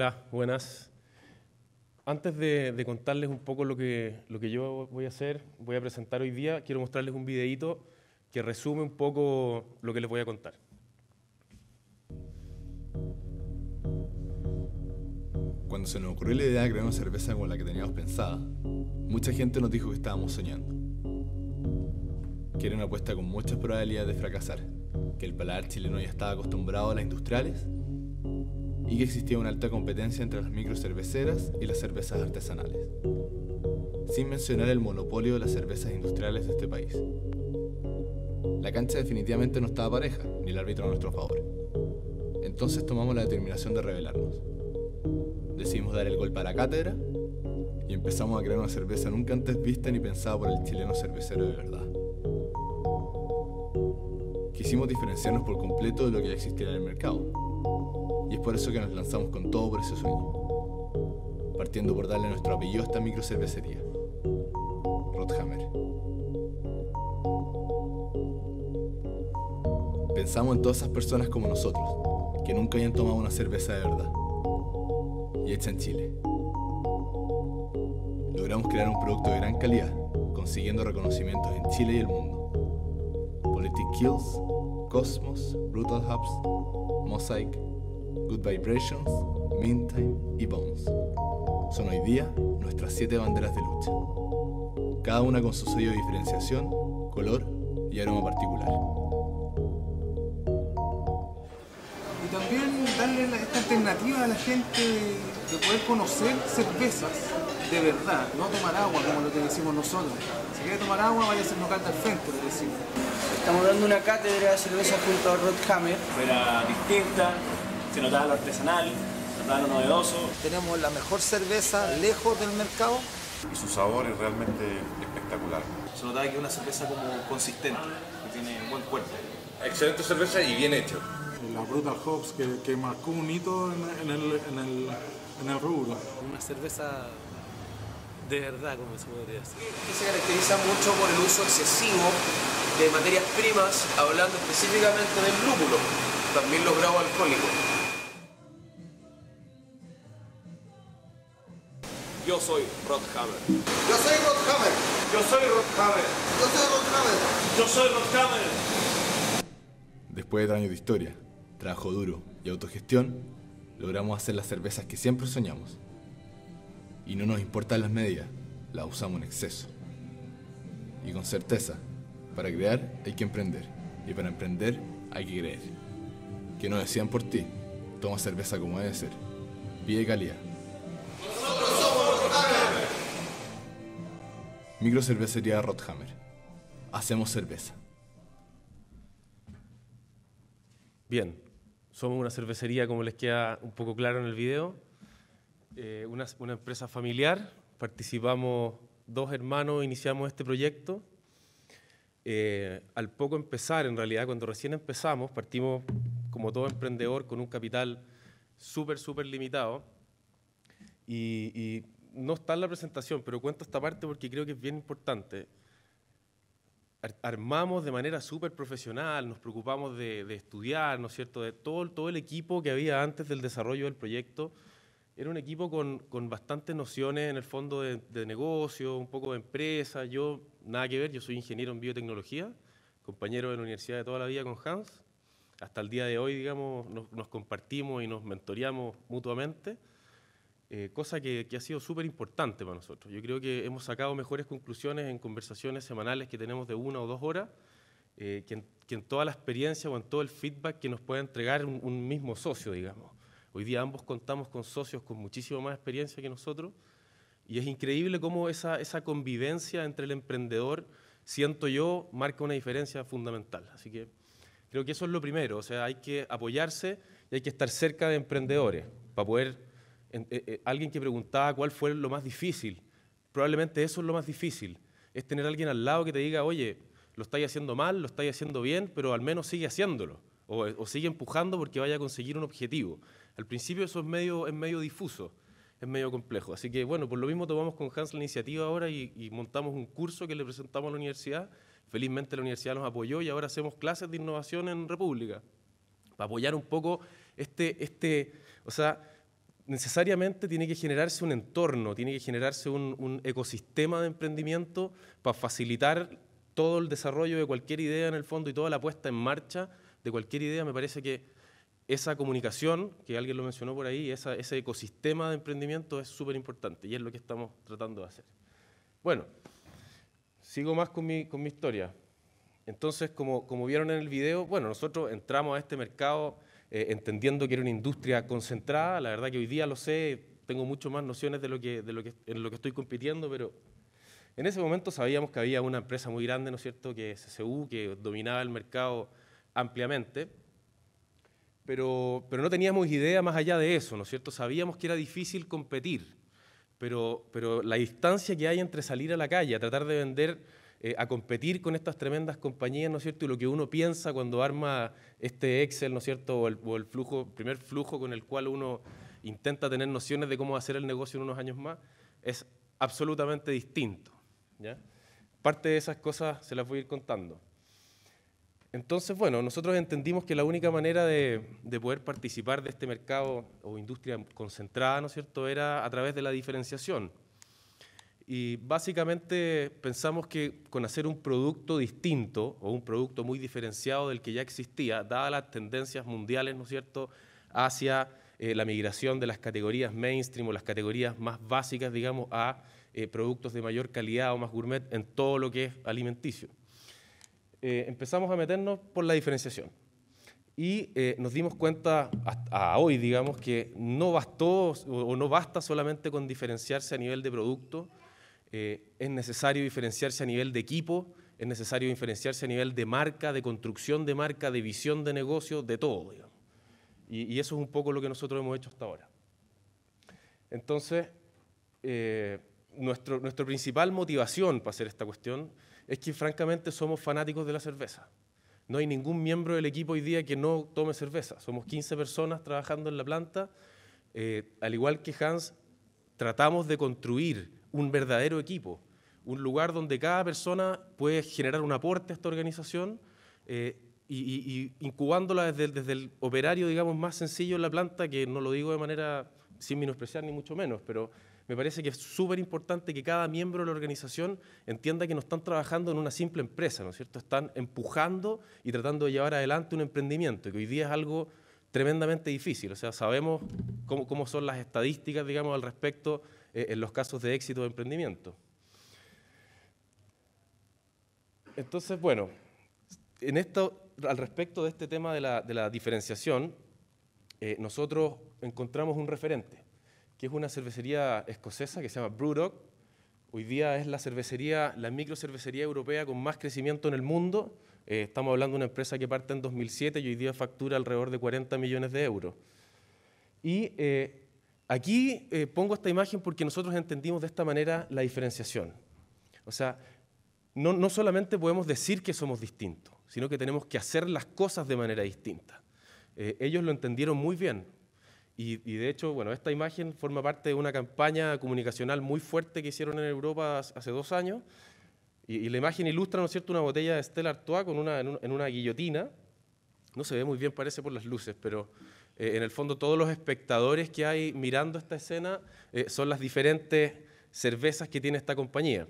Hola, buenas. Antes de, contarles un poco lo que, lo que, yo voy a hacer, voy a presentar hoy día, quiero mostrarles un videíto que resume un poco lo que les voy a contar. Cuando se nos ocurrió la idea de crear una cerveza con la que teníamos pensada, mucha gente nos dijo que estábamos soñando. Que era una apuesta con muchas probabilidades de fracasar, que el paladar chileno ya estaba acostumbrado a las industriales y que existía una alta competencia entre las microcerveceras y las cervezas artesanales, sin mencionar el monopolio de las cervezas industriales de este país. La cancha definitivamente no estaba pareja, ni el árbitro a nuestro favor. Entonces tomamos la determinación de rebelarnos. Decidimos dar el golpe a la cátedra y empezamos a crear una cerveza nunca antes vista ni pensada por el chileno cervecero de verdad. Quisimos diferenciarnos por completo de lo que ya existía en el mercado, y es por eso que nos lanzamos con todo por ese sueño, partiendo por darle nuestro apellido a esta microcervecería, Rothammer. Pensamos en todas esas personas como nosotros, que nunca hayan tomado una cerveza de verdad, y hecha en Chile. Logramos crear un producto de gran calidad, consiguiendo reconocimientos en Chile y el mundo. Politic Kills, Cosmos, Brutal Hubs, Mosaic, Good Vibrations, Meantime y Bones. Son hoy día nuestras siete banderas de lucha, cada una con su sello de diferenciación, color y aroma particular. Y también darle esta alternativa a la gente de poder conocer cervezas de verdad, no tomar agua como lo que decimos nosotros. Si quiere tomar agua, vaya a ser local al frente, lo decimos. Estamos dando una cátedra de cerveza junto a Rod Hammer. Era distinta, se notaba lo artesanal, se notaba lo novedoso. Tenemos la mejor cerveza lejos del mercado. Y su sabor es realmente espectacular. Se notaba que es una cerveza como consistente, que tiene buen cuerpo. Excelente cerveza y bien hecho. La Brutal Hops que, que marcó un hito en, el, en, Una cerveza de verdad, como se podría decir. se caracteriza mucho por el uso excesivo de materias primas, hablando específicamente del lúpulo, también los grados alcohólicos. Yo soy Rod Hammer. Yo soy Rod Hammer. Yo soy Rod Hammer. Yo soy Rod Hammer. Yo soy Rod Después de años de historia, trabajo duro y autogestión, logramos hacer las cervezas que siempre soñamos. Y no nos importan las medidas, las usamos en exceso. Y con certeza, para crear hay que emprender. Y para emprender hay que creer. Que no decían por ti, toma cerveza como debe ser. y calidad. Microcervecería Rothammer. Hacemos cerveza. Bien, somos una cervecería, como les queda un poco claro en el video, eh, una, empresa familiar. Participamos dos hermanos, iniciamos este proyecto. Eh, al poco empezar, en realidad, cuando recién empezamos, partimos como todo emprendedor con un capital súper, súper limitado. y no está en la presentación, pero cuento esta parte porque creo que es bien importante. armamos de manera súper profesional, nos preocupamos de, estudiar, ¿no es cierto? De todo, el equipo que había antes del desarrollo del proyecto. Era un equipo con, bastantes nociones en el fondo de, de, negocio, un poco de empresa. Yo, nada que ver, yo soy ingeniero en biotecnología, compañero de la universidad de toda la vida con Hans. Hasta el día de hoy, digamos, nos, nos compartimos y nos mentoreamos mutuamente. Eh, cosa que, ha sido súper importante para nosotros. Yo creo que hemos sacado mejores conclusiones en conversaciones semanales que tenemos de una o dos horas, eh, que, en, toda la experiencia o en todo el feedback que nos puede entregar un, mismo socio, digamos. Hoy día ambos contamos con socios con muchísimo más experiencia que nosotros y es increíble cómo esa, esa convivencia entre el emprendedor, siento yo, marca una diferencia fundamental. Así que creo que eso es lo primero, o sea, hay que apoyarse y hay que estar cerca de emprendedores para poder eh, eh, alguien que preguntaba cuál fue lo más difícil. Probablemente eso es lo más difícil, es tener alguien al lado que te diga, oye, lo estáis haciendo mal, lo estáis haciendo bien, pero al menos sigue haciéndolo o, sigue empujando porque vaya a conseguir un objetivo. Al principio eso es medio, es medio difuso, es medio complejo. Así que bueno, por lo mismo tomamos con Hans la iniciativa ahora y, montamos un curso que le presentamos a la universidad. Felizmente la universidad nos apoyó y ahora hacemos clases de innovación en República para apoyar un poco este, este o sea, necesariamente tiene que generarse un entorno, tiene que generarse un, ecosistema de emprendimiento para facilitar todo el desarrollo de cualquier idea en el fondo y toda la puesta en marcha de cualquier idea. Me parece que esa comunicación, que alguien lo mencionó por ahí, ese ecosistema de emprendimiento es súper importante y es lo que estamos tratando de hacer. Bueno, sigo más con mi, historia. Entonces, como, como vieron en el video, bueno, nosotros entramos a este mercado eh, entendiendo que era una industria concentrada, la verdad que hoy día lo sé, tengo mucho más nociones de lo que, de lo que, estoy compitiendo, pero en ese momento sabíamos que había una empresa muy grande, ¿no es cierto?, que es CCU, que dominaba el mercado ampliamente, pero, pero no teníamos idea más allá de eso, ¿no es cierto? Sabíamos que era difícil competir, pero, pero la distancia que hay entre salir a la calle, tratar de vender eh, a competir con estas tremendas compañías, ¿no es cierto? Y lo que uno piensa cuando arma este Excel, ¿no es cierto? O el, primer flujo con el cual uno intenta tener nociones de cómo hacer el negocio en unos años más, es absolutamente distinto. ¿ya? Parte de esas cosas se las voy a ir contando. Entonces, bueno, nosotros entendimos que la única manera de, de, poder participar de este mercado o industria concentrada, ¿no es cierto?, era a través de la diferenciación. Y básicamente pensamos que con hacer un producto distinto o un producto muy diferenciado del que ya existía, dadas las tendencias mundiales, ¿no es cierto?, hacia eh, la migración de las categorías mainstream o las categorías más básicas, digamos, a eh, productos de mayor calidad o más gourmet en todo lo que es alimenticio. Eh, empezamos a meternos por la diferenciación. Y nos dimos cuenta hasta hoy, digamos, que no bastó o, no basta solamente con diferenciarse a nivel de producto, eh, es necesario diferenciarse a nivel de equipo, es necesario diferenciarse a nivel de marca, de construcción de marca, de visión de negocio, de todo, Y, eso es un poco lo que nosotros hemos hecho hasta ahora. Entonces, eh, nuestro, nuestra principal motivación para hacer esta cuestión es que francamente somos fanáticos de la cerveza. No hay ningún miembro del equipo hoy día que no tome cerveza. Somos 15 personas trabajando en la planta. Eh, al igual que Hans, tratamos de construir un verdadero equipo, un lugar donde cada persona puede generar un aporte a esta organización eh, y, incubándola desde, desde, el operario, digamos, más sencillo en la planta, que no lo digo de manera sin menospreciar ni mucho menos, pero me parece que es súper importante que cada miembro de la organización entienda que no están trabajando en una simple empresa, ¿no es cierto? Están empujando y tratando de llevar adelante un emprendimiento, que hoy día es algo tremendamente difícil. O sea, sabemos cómo, cómo son las estadísticas, digamos, al respecto eh, en los casos de éxito de emprendimiento. Entonces, bueno, en esto, al respecto de este tema de la, de la diferenciación, eh, nosotros encontramos un referente, que es una cervecería escocesa que se llama Brewdog. Hoy día es la cervecería, la microcervecería europea con más crecimiento en el mundo. Eh, estamos hablando de una empresa que parte en 2007 y hoy día factura alrededor de 40 millones de euros. Y Aquí eh, pongo esta imagen porque nosotros entendimos de esta manera la diferenciación. O sea, no, solamente podemos decir que somos distintos, sino que tenemos que hacer las cosas de manera distinta. Eh, ellos lo entendieron muy bien. Y, de hecho, bueno, esta imagen forma parte de una campaña comunicacional muy fuerte que hicieron en Europa hace dos años. Y, la imagen ilustra, ¿no es cierto?, una botella de Stella Artois con una, en una guillotina. No se ve muy bien, parece, por las luces, pero eh, en el fondo todos los espectadores que hay mirando esta escena eh, son las diferentes cervezas que tiene esta compañía.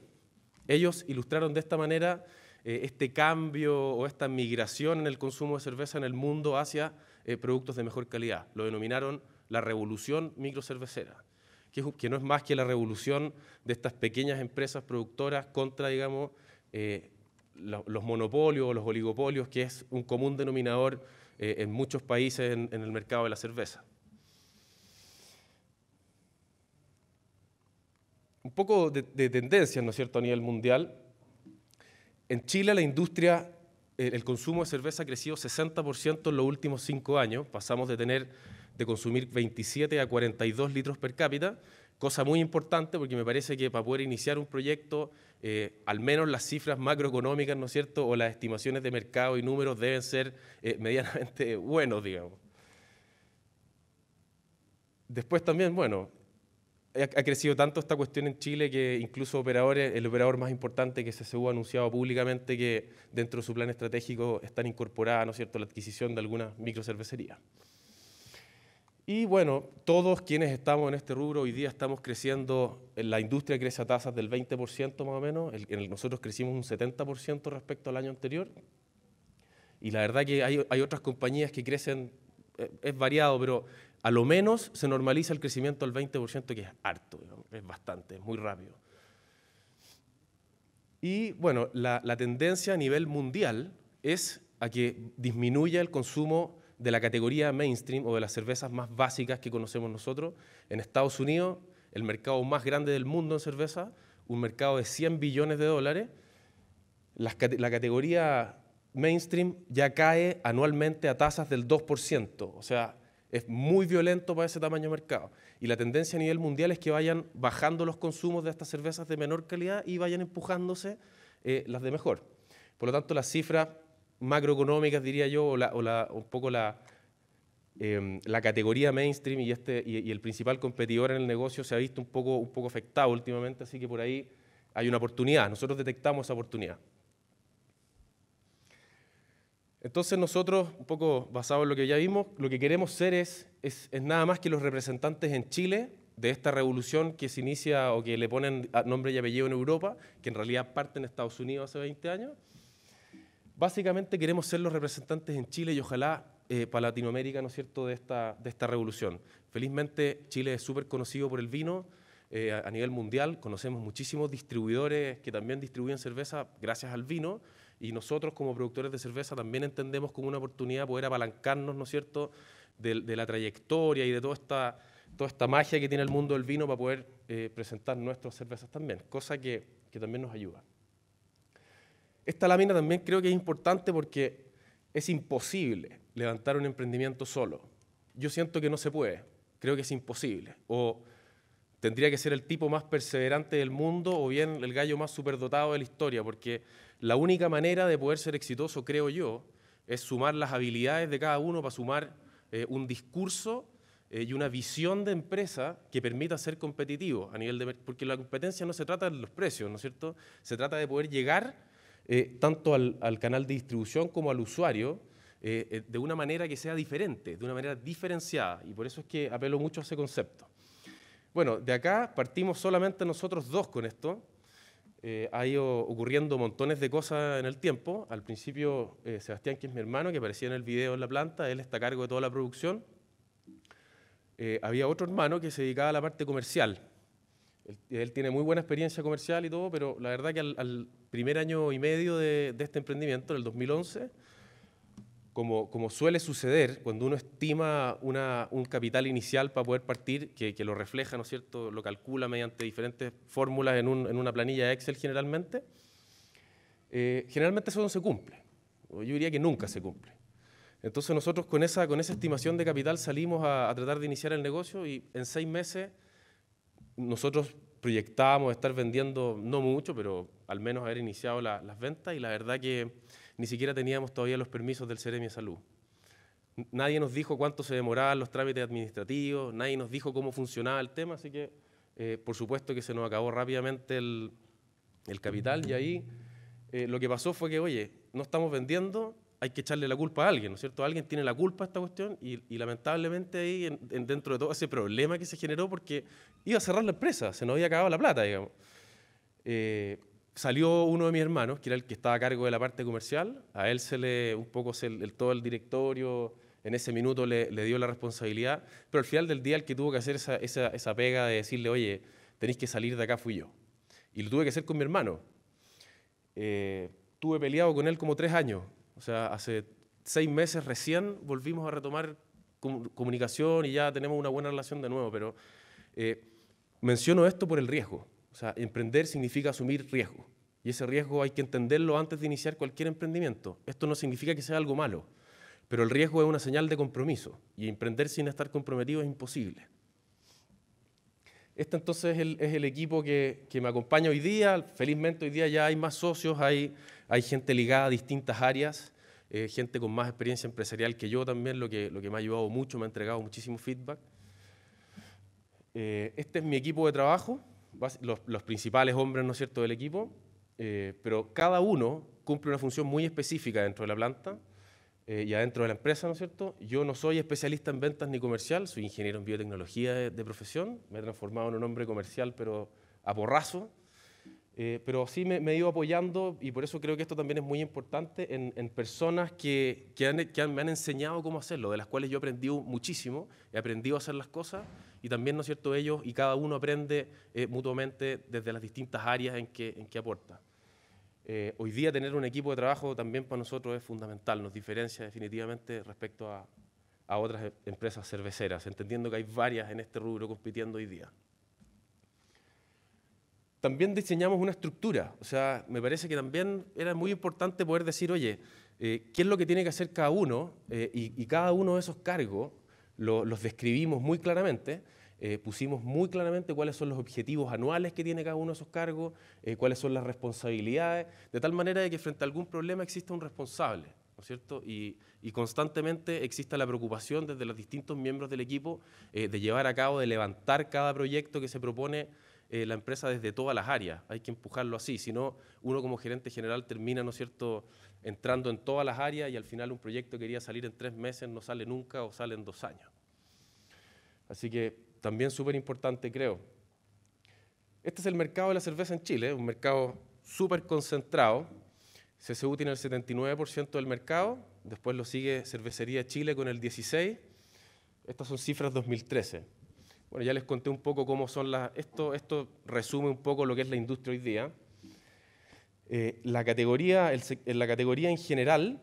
Ellos ilustraron de esta manera eh, este cambio o esta migración en el consumo de cerveza en el mundo hacia productos de mejor calidad. Lo denominaron la revolución microcervecera que, no es más que la revolución de estas pequeñas empresas productoras contra, digamos, los monopolios o los oligopolios, que es un común denominador eh, en muchos países en, el mercado de la cerveza. un poco de, de tendencia, ¿no es cierto?, a nivel mundial. En Chile la industria, el consumo de cerveza ha crecido 60% en los últimos cinco años. Pasamos de tener, de consumir 27 a 42 litros per cápita Cosa muy importante porque me parece que para poder iniciar un proyecto, eh, al menos las cifras macroeconómicas, ¿no es cierto?, o las estimaciones de mercado y números deben ser eh, medianamente buenos, digamos. Después también, bueno, ha, crecido tanto esta cuestión en Chile que incluso operadores, el operador más importante que se ha anunciado públicamente que dentro de su plan estratégico están incorporadas, ¿no es cierto?, la adquisición de alguna microcervecería y bueno, todos quienes estamos en este rubro hoy día estamos creciendo, la industria crece a tasas del 20% más o menos, nosotros crecimos un 70% respecto al año anterior. Y la verdad que hay, otras compañías que crecen, eh, es variado, pero a lo menos se normaliza el crecimiento al 20%, que es harto, es bastante, es muy rápido. Y bueno, la, la tendencia a nivel mundial es a que disminuya el consumo de la categoría mainstream o de las cervezas más básicas que conocemos nosotros. En Estados Unidos, el mercado más grande del mundo en cerveza, un mercado de 100 billones de dólares, la, categoría mainstream ya cae anualmente a tasas del 2%, o sea, es muy violento para ese tamaño de mercado. Y la tendencia a nivel mundial es que vayan bajando los consumos de estas cervezas de menor calidad y vayan empujándose eh, las de mejor. Por lo tanto, la cifra macroeconómicas, diría yo, o, un poco la, em, la categoría mainstream y, este, el principal competidor en el negocio se ha visto un poco, un poco afectado últimamente, así que por ahí hay una oportunidad, nosotros detectamos esa oportunidad. Entonces nosotros, un poco basado en lo que ya vimos, lo que queremos ser es, es, es nada más que los representantes en Chile de esta revolución que se inicia o que le ponen nombre y apellido en Europa, que en realidad parte en Estados Unidos hace 20 años, Básicamente queremos ser los representantes en Chile y ojalá eh, para Latinoamérica, ¿no es cierto?, de esta, de esta revolución. Felizmente Chile es súper conocido por el vino, eh, a, nivel mundial. Conocemos muchísimos distribuidores que también distribuyen cerveza gracias al vino y nosotros como productores de cerveza también entendemos como una oportunidad poder apalancarnos, ¿no es cierto?, de, la trayectoria y de toda esta, toda esta magia que tiene el mundo del vino para poder eh, presentar nuestras cervezas también, cosa que también nos ayuda. Esta lámina también creo que es importante porque es imposible levantar un emprendimiento solo. Yo siento que no se puede, creo que es imposible. O tendría que ser el tipo más perseverante del mundo o bien el gallo más superdotado de la historia, porque la única manera de poder ser exitoso, creo yo, es sumar las habilidades de cada uno para sumar eh, un discurso eh, y una visión de empresa que permita ser competitivo a nivel de... Porque la competencia no se trata de los precios, ¿no es cierto? Se trata de poder llegar eh, tanto al, canal de distribución como al usuario eh, eh, de una manera que sea diferente, de una manera diferenciada. Y por eso es que apelo mucho a ese concepto. Bueno, de acá partimos solamente nosotros dos con esto. ha ido ocurriendo montones de cosas en el tiempo. Al principio, Sebastián, que es mi hermano, que aparecía en el video en la planta, él está a cargo de toda la producción. había otro hermano que se dedicaba a la parte comercial. Él, tiene muy buena experiencia comercial y todo, pero la verdad que al, primer año y medio de, este emprendimiento, del 2011, como, suele suceder cuando uno estima un capital inicial para poder partir, que, lo refleja, ¿no es cierto?, lo calcula mediante diferentes fórmulas en, una planilla Excel generalmente, eh, generalmente eso no se cumple. Yo diría que nunca se cumple. Entonces nosotros con esa, estimación de capital salimos a tratar de iniciar el negocio y en seis meses nosotros proyectábamos estar vendiendo, no mucho, pero al menos haber iniciado las ventas y la verdad que ni siquiera teníamos todavía los permisos del Ceremi Salud. Nadie nos dijo cuánto se demoraban los trámites administrativos, nadie nos dijo cómo funcionaba el tema, así que eh, por supuesto que se nos acabó rápidamente el, capital y ahí eh, lo que pasó fue que, oye, no estamos vendiendo, hay que echarle la culpa a alguien, ¿no es cierto? Alguien tiene la culpa de esta cuestión y, lamentablemente ahí en, dentro de todo ese problema que se generó porque iba a cerrar la empresa, se nos había acabado la plata, digamos. Eh, salió uno de mis hermanos, que era el que estaba a cargo de la parte comercial, a él se le, un poco se, el, todo el directorio en ese minuto le, dio la responsabilidad, pero al final del día el que tuvo que hacer esa, esa, pega de decirle, oye, tenéis que salir de acá fui yo. Y lo tuve que hacer con mi hermano. Eh, tuve peleado con él como tres años o sea, hace seis meses recién volvimos a retomar comunicación y ya tenemos una buena relación de nuevo, pero eh, menciono esto por el riesgo. O sea, emprender significa asumir riesgo. Y ese riesgo hay que entenderlo antes de iniciar cualquier emprendimiento. Esto no significa que sea algo malo, pero el riesgo es una señal de compromiso y emprender sin estar comprometido es imposible. Este entonces es el, equipo que, que, me acompaña hoy día. Felizmente hoy día ya hay más socios, hay hay gente ligada a distintas áreas, eh, gente con más experiencia empresarial que yo también, lo que, lo que me ha ayudado mucho, me ha entregado muchísimo feedback. Eh, este es mi equipo de trabajo, los, principales hombres, ¿no es cierto?, del equipo, eh, pero cada uno cumple una función muy específica dentro de la planta y adentro de la empresa, ¿no es cierto? Yo no soy especialista en ventas ni comercial, soy ingeniero en biotecnología de, profesión, me he transformado en un hombre comercial, pero a porrazo. Eh, pero sí me, he ido apoyando y por eso creo que esto también es muy importante en, personas que, me han enseñado cómo hacerlo, de las cuales yo he aprendido muchísimo, he aprendido a hacer las cosas y también, ¿no es cierto?, ellos y cada uno aprende eh, mutuamente desde las distintas áreas en que, aporta. Eh, hoy día tener un equipo de trabajo también para nosotros es fundamental, nos diferencia definitivamente respecto a otras empresas cerveceras, entendiendo que hay varias en este rubro compitiendo hoy día también diseñamos una estructura. O sea, me parece que también era muy importante poder decir, oye, eh, qué es lo que tiene que hacer cada uno eh, y, cada uno de esos cargos los describimos muy claramente. Eh, pusimos muy claramente cuáles son los objetivos anuales que tiene cada uno de esos cargos, cuáles son las responsabilidades, de tal manera de que frente a algún problema exista un responsable, ¿no es cierto? Y, y constantemente exista la preocupación desde los distintos miembros del equipo de llevar a cabo, de levantar cada proyecto que se propone eh, la empresa desde todas las áreas, hay que empujarlo así, si no, uno como gerente general termina, ¿no cierto?, entrando en todas las áreas y al final un proyecto que quería salir en tres meses no sale nunca o sale en dos años. Así que también súper importante, creo. Este es el mercado de la cerveza en Chile, un mercado súper concentrado. CCU tiene el 79% del mercado, después lo sigue Cervecería Chile con el 16%. Estas son cifras 2013. Bueno, ya les conté un poco cómo son las... Esto, esto resume un poco lo que es la industria hoy día. Eh, la, categoría, la categoría en general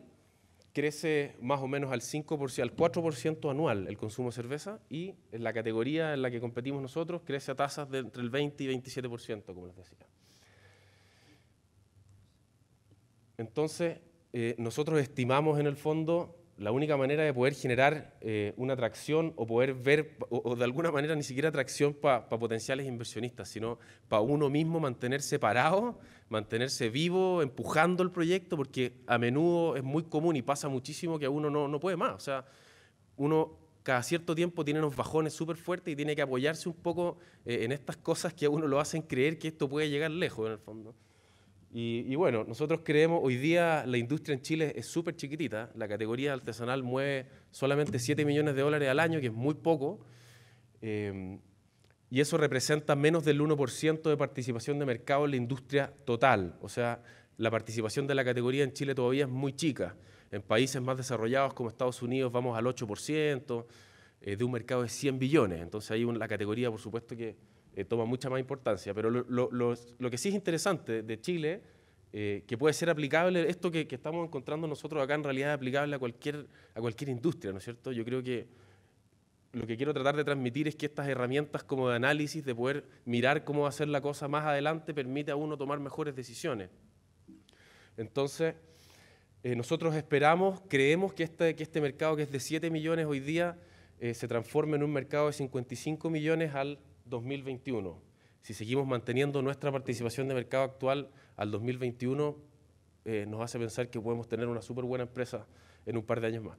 crece más o menos al 5%, al 4% anual el consumo de cerveza y en la categoría en la que competimos nosotros crece a tasas de entre el 20 y 27%, como les decía. Entonces, eh, nosotros estimamos en el fondo la única manera de poder generar eh, una atracción o poder ver, o, de alguna manera ni siquiera atracción para potenciales inversionistas, sino para uno mismo mantenerse parado, mantenerse vivo, empujando el proyecto, porque a menudo es muy común y pasa muchísimo que uno no, puede más. O sea, uno cada cierto tiempo tiene unos bajones súper fuertes y tiene que apoyarse un poco eh, en estas cosas que a uno lo hacen creer que esto puede llegar lejos en el fondo. Y, bueno, nosotros creemos, hoy día la industria en Chile es súper chiquitita, la categoría artesanal mueve solamente 7 millones de dólares al año, que es muy poco, em, y eso representa menos del 1% de participación de mercado en la industria total, o sea, la participación de la categoría en Chile todavía es muy chica. En países más desarrollados como Estados Unidos vamos al 8% eh, de un mercado de 100 billones, entonces hay una, la categoría, por supuesto, que eh, toma mucha más importancia. Pero lo, que sí es interesante de Chile, eh, que puede ser aplicable, esto que, estamos encontrando nosotros acá en realidad es aplicable a cualquier, a cualquier industria, ¿no es cierto? Yo creo que lo que quiero tratar de transmitir es que estas herramientas como de análisis, de poder mirar cómo va a ser la cosa más adelante, permite a uno tomar mejores decisiones. Entonces, eh, nosotros esperamos, creemos que este, que este mercado que es de 7 millones hoy día se transforme en un mercado de 55 millones al 2021, si seguimos manteniendo nuestra participación de mercado actual al 2021, eh, nos hace pensar que podemos tener una súper buena empresa en un par de años más.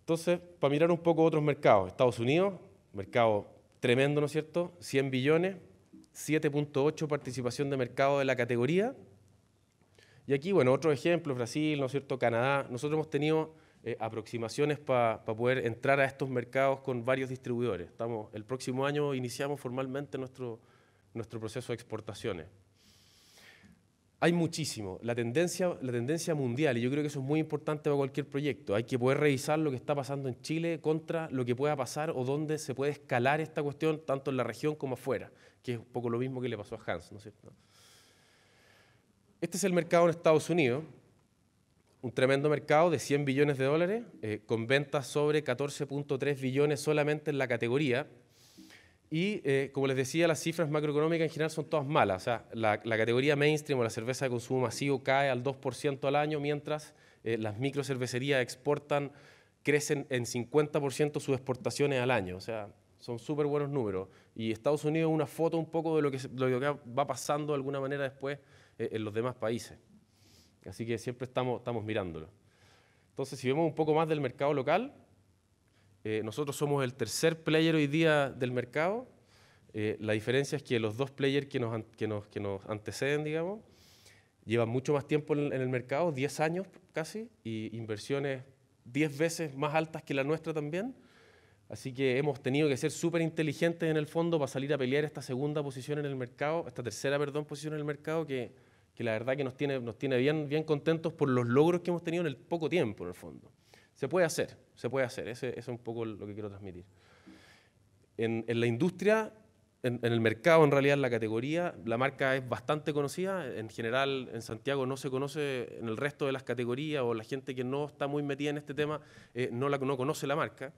Entonces, para mirar un poco otros mercados, Estados Unidos, mercado tremendo, ¿no es cierto? 100 billones, 7.8 participación de mercado de la categoría. Y aquí, bueno, otro ejemplo, Brasil, ¿no es cierto? Canadá. Nosotros hemos tenido eh, aproximaciones para poder entrar a estos mercados con varios distribuidores. Estamos, el próximo año iniciamos formalmente nuestro, nuestro proceso de exportaciones. Hay muchísimo. La tendencia, la tendencia mundial, y yo creo que eso es muy importante para cualquier proyecto, hay que poder revisar lo que está pasando en Chile contra lo que pueda pasar o dónde se puede escalar esta cuestión, tanto en la región como afuera, que es un poco lo mismo que le pasó a Hans, ¿no es cierto? Este es el mercado en Estados Unidos un tremendo mercado de 100 billones de dólares, eh, con ventas sobre 14.3 billones solamente en la categoría. Y eh, como les decía, las cifras macroeconómicas en general son todas malas. O sea, la, categoría mainstream o la cerveza de consumo masivo cae al 2% al año, mientras eh, las microcervecerías exportan, crecen en 50% sus exportaciones al año. O sea, son súper buenos números. Y Estados Unidos es una foto un poco de lo que, lo que va pasando de alguna manera después en los demás países. Así que siempre estamos, mirándolo. Entonces, si vemos un poco más del mercado local, eh, nosotros somos el tercer player hoy día del mercado. Eh, la diferencia es que los dos players que nos, que nos, anteceden, digamos, llevan mucho más tiempo en, el mercado, 10 años casi, y inversiones 10 veces más altas que la nuestra también. Así que hemos tenido que ser súper inteligentes en el fondo para salir a pelear esta segunda posición en el mercado, esta tercera, perdón, posición en el mercado que que la verdad que nos tiene, nos tiene bien, bien contentos por los logros que hemos tenido en el poco tiempo, en el fondo. Se puede hacer, se puede hacer, ese, es un poco lo que quiero transmitir. En, en la industria, en, el mercado, en realidad, en la categoría, la marca es bastante conocida. En general, en Santiago no se conoce en el resto de las categorías o la gente que no está muy metida en este tema eh, no, la, no conoce la marca,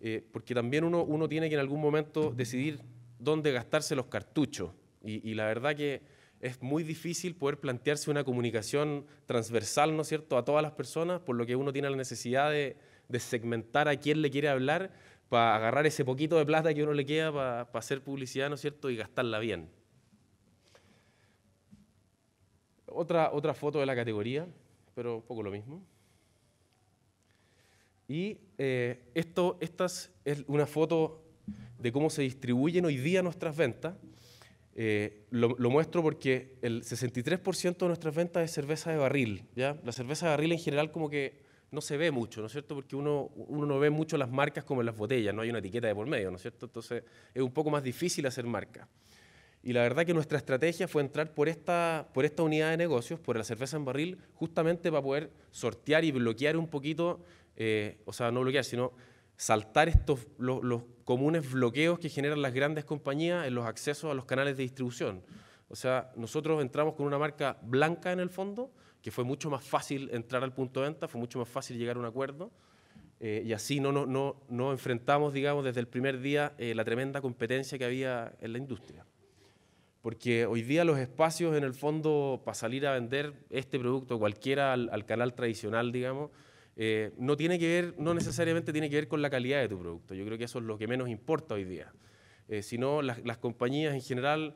eh, porque también uno, uno tiene que en algún momento decidir dónde gastarse los cartuchos. y, y la verdad que es muy difícil poder plantearse una comunicación transversal, ¿no es cierto?, a todas las personas, por lo que uno tiene la necesidad de, segmentar a quién le quiere hablar para agarrar ese poquito de plata que uno le queda para, hacer publicidad, ¿no es cierto?, y gastarla bien. Otra, otra foto de la categoría, pero un poco lo mismo. Y eh, esto, esta es una foto de cómo se distribuyen hoy día nuestras ventas. Eh, lo, muestro porque el 63% de nuestras ventas es cerveza de barril. ¿ya? La cerveza de barril en general como que no se ve mucho, ¿no es cierto? Porque uno, uno no ve mucho las marcas como en las botellas, no hay una etiqueta de por medio, ¿no es cierto? Entonces es un poco más difícil hacer marca. Y la verdad que nuestra estrategia fue entrar por esta, por esta unidad de negocios, por la cerveza en barril, justamente para poder sortear y bloquear un poquito, eh, o sea, no bloquear, sino saltar estos, los, comunes bloqueos que generan las grandes compañías en los accesos a los canales de distribución. O sea, nosotros entramos con una marca blanca en el fondo, que fue mucho más fácil entrar al punto de venta, fue mucho más fácil llegar a un acuerdo, eh, y así no, no, enfrentamos, digamos, desde el primer día eh, la tremenda competencia que había en la industria. Porque hoy día los espacios, en el fondo, para salir a vender este producto cualquiera al canal tradicional, digamos, eh, no tiene que ver, no necesariamente tiene que ver con la calidad de tu producto. Yo creo que eso es lo que menos importa hoy día. Eh, sino las, compañías en general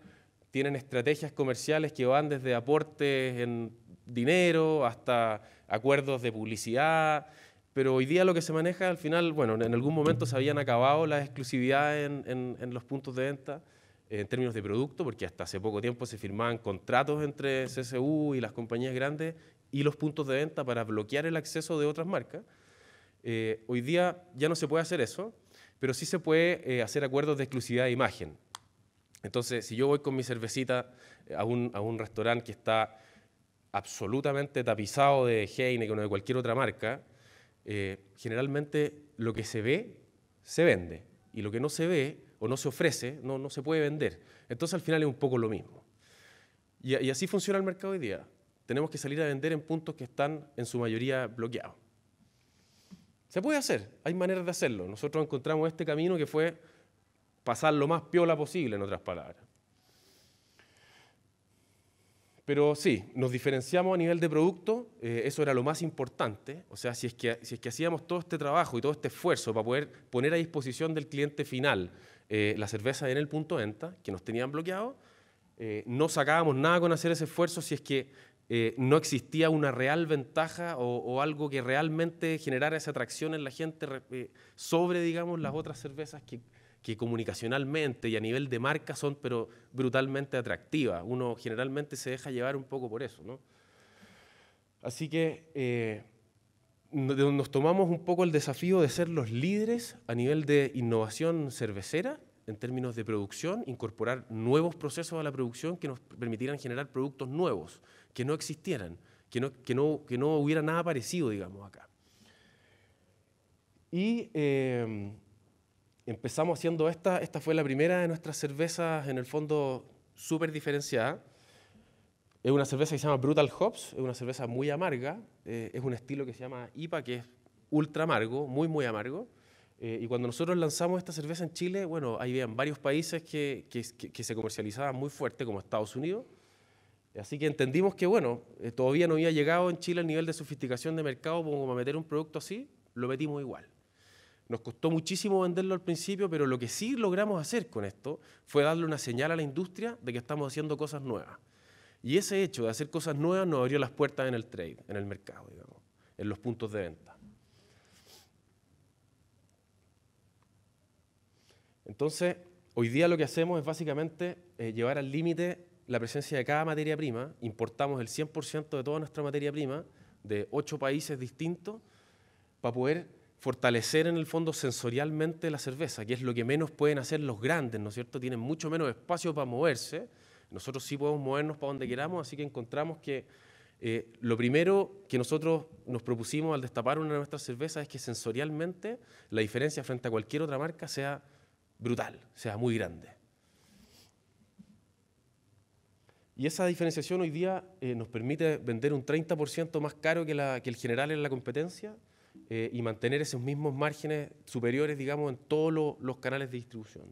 tienen estrategias comerciales que van desde aportes en dinero hasta acuerdos de publicidad, pero hoy día lo que se maneja al final, bueno, en algún momento se habían acabado las exclusividades en, los puntos de venta eh, en términos de producto, porque hasta hace poco tiempo se firmaban contratos entre CSU y las compañías grandes y los puntos de venta para bloquear el acceso de otras marcas. Eh, hoy día ya no se puede hacer eso, pero sí se puede eh, hacer acuerdos de exclusividad de imagen. Entonces, si yo voy con mi cervecita eh, a un, a restaurante que está absolutamente tapizado de Heineken o de cualquier otra marca, generalmente lo que se ve, se vende. Y lo que no se ve o no se ofrece, no, no se puede vender. Entonces, al final es un poco lo mismo. y así funciona el mercado hoy día tenemos que salir a vender en puntos que están en su mayoría bloqueados. Se puede hacer, hay maneras de hacerlo. Nosotros encontramos este camino que fue pasar lo más piola posible, en otras palabras. Pero sí, nos diferenciamos a nivel de producto, eh, eso era lo más importante. O sea, si es, que, si es que hacíamos todo este trabajo y todo este esfuerzo para poder poner a disposición del cliente final eh, la cerveza en el punto de venta, que nos tenían bloqueado, eh, no sacábamos nada con hacer ese esfuerzo si es que eh, no existía una real ventaja o, algo que realmente generara esa atracción en la gente eh, sobre, digamos, las otras cervezas que, que, comunicacionalmente y a nivel de marca son, pero brutalmente atractivas. Uno generalmente se deja llevar un poco por eso, Así que eh, nos tomamos un poco el desafío de ser los líderes a nivel de innovación cervecera en términos de producción, incorporar nuevos procesos a la producción que nos permitieran generar productos nuevos que no existieran, que no, que no, que no hubiera nada parecido, digamos, acá. Y em, empezamos haciendo esta, esta fue la primera de nuestras cervezas, en el fondo, súper diferenciada. Es una cerveza que se llama Brutal Hops, es una cerveza muy amarga, eh, es un estilo que se llama IPA, que es ultra amargo, muy, muy amargo. Eh, y cuando nosotros lanzamos esta cerveza en Chile, bueno, ahí vean varios países que, que, que, se comercializaban muy fuerte, como Estados Unidos, Así que entendimos que, bueno, eh, todavía no había llegado en Chile el nivel de sofisticación de mercado como para meter un producto así, lo metimos igual. Nos costó muchísimo venderlo al principio, pero lo que sí logramos hacer con esto fue darle una señal a la industria de que estamos haciendo cosas nuevas. Y ese hecho de hacer cosas nuevas nos abrió las puertas en el trade, en el mercado, digamos, en los puntos de venta. Entonces, hoy día lo que hacemos es básicamente eh, llevar al límite la presencia de cada materia prima, importamos el 100% de toda nuestra materia prima de ocho países distintos para poder fortalecer en el fondo sensorialmente la cerveza, que es lo que menos pueden hacer los grandes, ¿no es cierto? Tienen mucho menos espacio para moverse. Nosotros sí podemos movernos para donde queramos, así que encontramos que eh, lo primero que nosotros nos propusimos al destapar una de nuestras cervezas es que sensorialmente la diferencia frente a cualquier otra marca sea brutal, sea muy grande. Y esa diferenciación hoy día eh, nos permite vender un 30% más caro que, la, que, el general en la competencia eh, y mantener esos mismos márgenes superiores, digamos, en todos los canales de distribución.